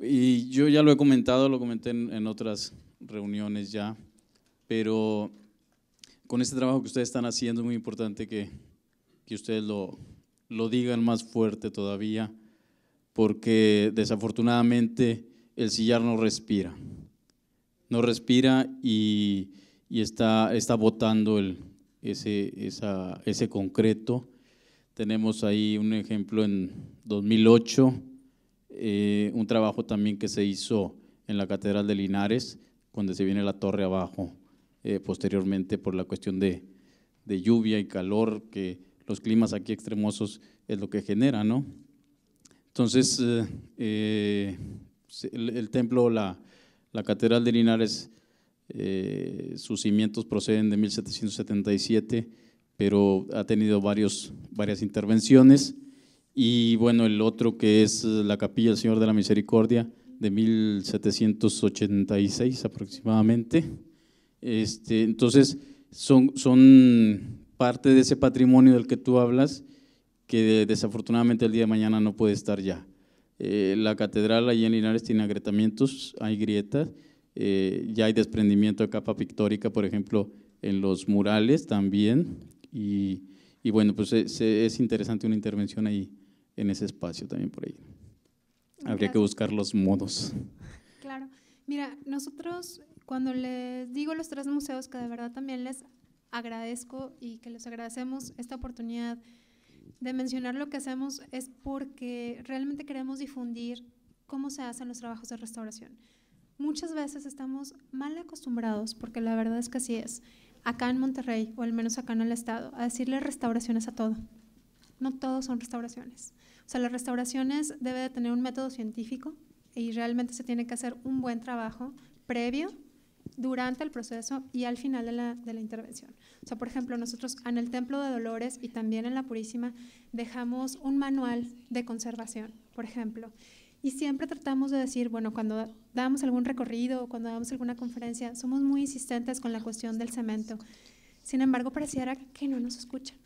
Speaker 4: y yo ya lo he comentado, lo comenté en, otras reuniones ya, pero con este trabajo que ustedes están haciendo es muy importante que, que ustedes lo, lo digan más fuerte todavía, porque desafortunadamente el sillar no respira, no respira y, y está, está botando el, ese, ese concreto. Tenemos ahí un ejemplo en 2008, eh, un trabajo también que se hizo en la Catedral de Linares, cuando se viene la torre abajo, eh, posteriormente por la cuestión de, de, lluvia y calor, que los climas aquí extremosos es lo que genera, ¿no? Entonces, eh, el, templo, la, la Catedral de Linares eh, sus cimientos proceden de 1777, pero ha tenido varios, varias intervenciones. Y bueno, el otro que es la Capilla del Señor de la Misericordia de 1786 aproximadamente. Este, entonces, son, son parte de ese patrimonio del que tú hablas, que desafortunadamente el día de mañana no puede estar ya. Eh, la catedral allí en Linares tiene agrietamientos, hay grietas, eh, ya hay desprendimiento de capa pictórica, por ejemplo, en los murales también. Y, bueno, pues eh, es, interesante una intervención ahí en ese espacio también por ahí. Habría que buscar los modos.
Speaker 2: Claro. Mira, nosotros cuando les digo los tres museos, que de verdad también les agradezco y que les agradecemos esta oportunidad de mencionar lo que hacemos, es porque realmente queremos difundir cómo se hacen los trabajos de restauración. Muchas veces estamos mal acostumbrados, porque la verdad es que así es, acá en Monterrey, o al menos acá en el Estado, a decirle restauraciones a todo. No todos son restauraciones. O sea, las restauraciones debe de tener un método científico y realmente se tiene que hacer un buen trabajo previo, durante el proceso y al final de la, de la intervención. O sea, por ejemplo, nosotros en el Templo de Dolores y también en la Purísima dejamos un manual de conservación, por ejemplo y siempre tratamos de decir, bueno, cuando damos algún recorrido o cuando damos alguna conferencia, somos muy insistentes con la cuestión del cemento. Sin embargo, pareciera que no nos escuchan.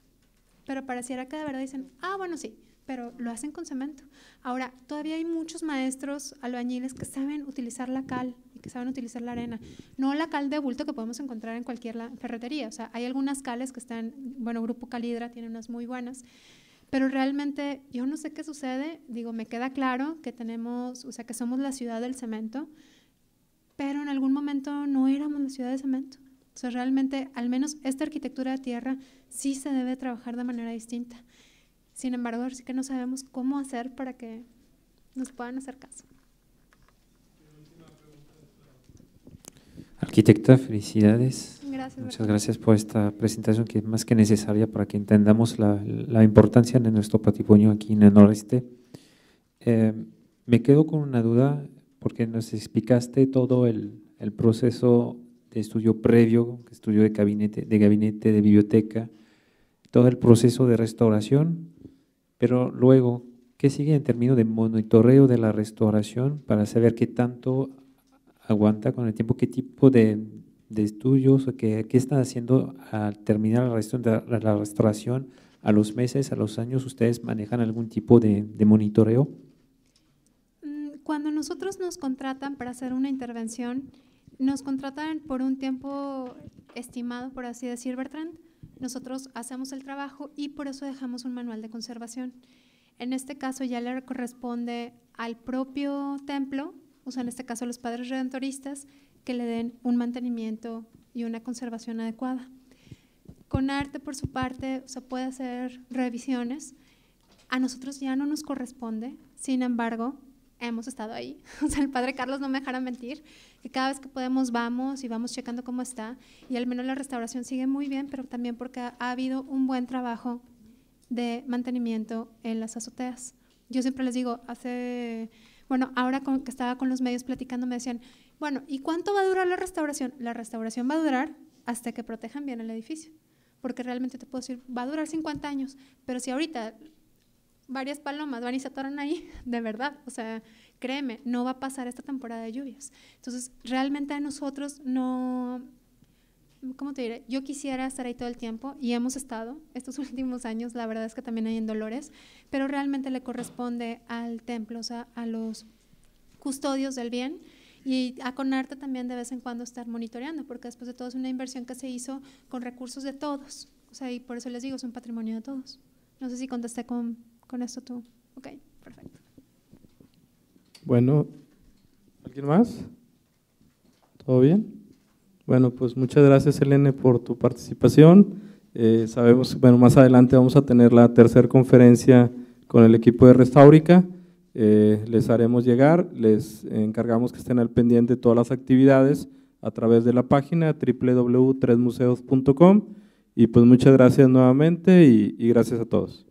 Speaker 2: Pero pareciera que de verdad dicen, ah, bueno, sí, pero lo hacen con cemento. Ahora, todavía hay muchos maestros albañiles que saben utilizar la cal y que saben utilizar la arena. No la cal de bulto que podemos encontrar en cualquier ferretería. O sea, hay algunas cales que están, bueno, Grupo Calidra tiene unas muy buenas pero realmente yo no sé qué sucede, digo, me queda claro que tenemos, o sea, que somos la ciudad del cemento, pero en algún momento no éramos la ciudad de cemento. O sea, realmente, al menos esta arquitectura de tierra sí se debe trabajar de manera distinta. Sin embargo, sí que no sabemos cómo hacer para que nos puedan hacer caso.
Speaker 3: Arquitecta, felicidades. Muchas gracias por esta presentación que es más que necesaria para que entendamos la, importancia de nuestro patrimonio aquí en el noreste. Eh, me quedo con una duda porque nos explicaste todo el, proceso de estudio previo, estudio de gabinete, de gabinete, de biblioteca, todo el proceso de restauración, pero luego, ¿qué sigue en términos de monitoreo de la restauración para saber qué tanto aguanta con el tiempo, qué tipo de, de estudios que, qué están haciendo al terminar la restauración a los meses, a los años? ¿Ustedes manejan algún tipo de, de monitoreo?
Speaker 2: Mm, cuando nosotros nos contratan para hacer una intervención, nos contratan por un tiempo estimado, por así decir, Bertrand. Nosotros hacemos el trabajo y por eso dejamos un manual de conservación. En este caso ya le corresponde al propio templo, o sea, en este caso los padres redentoristas, que le den un mantenimiento y una conservación adecuada. Con arte, por su parte, se puede hacer revisiones. A nosotros ya no nos corresponde, sin embargo, hemos estado ahí. (laughs) O sea, el padre Carlos no me dejara mentir, que cada vez que podemos vamos y vamos checando cómo está. Y al menos la restauración sigue muy bien, pero también porque ha habido un buen trabajo de mantenimiento en las azoteas. Yo siempre les digo, hace bueno, ahora que estaba con los medios platicando, me decían, bueno, ¿y cuánto va a durar la restauración? La restauración va a durar hasta que protejan bien el edificio, porque realmente te puedo decir, va a durar 50 años, pero si ahorita varias palomas van y se atoran ahí, (laughs) de verdad, o sea, créeme, no va a pasar esta temporada de lluvias. Entonces, realmente a nosotros no, ¿cómo te diré? Yo quisiera estar ahí todo el tiempo y hemos estado estos (laughs) últimos años, la verdad es que también hay en Dolores, pero realmente le corresponde al templo, o sea, a los custodios del bien y a Conarte también de vez en cuando estar monitoreando, porque después de todo es una inversión que se hizo con recursos de todos, o sea, y por eso les digo, es un patrimonio de todos. No sé si contesté con, con esto tú. Ok, perfecto.
Speaker 4: Bueno, ¿alguien más? ¿Todo bien? Bueno, pues muchas gracias, Elene, por tu participación. Eh, sabemos, bueno, más adelante vamos a tener la tercera conferencia con el equipo de Restaurica. Eh, les haremos llegar, les encargamos que estén al pendiente de todas las actividades a través de la página www.tresmuseos.com Y pues muchas gracias nuevamente y gracias a todos.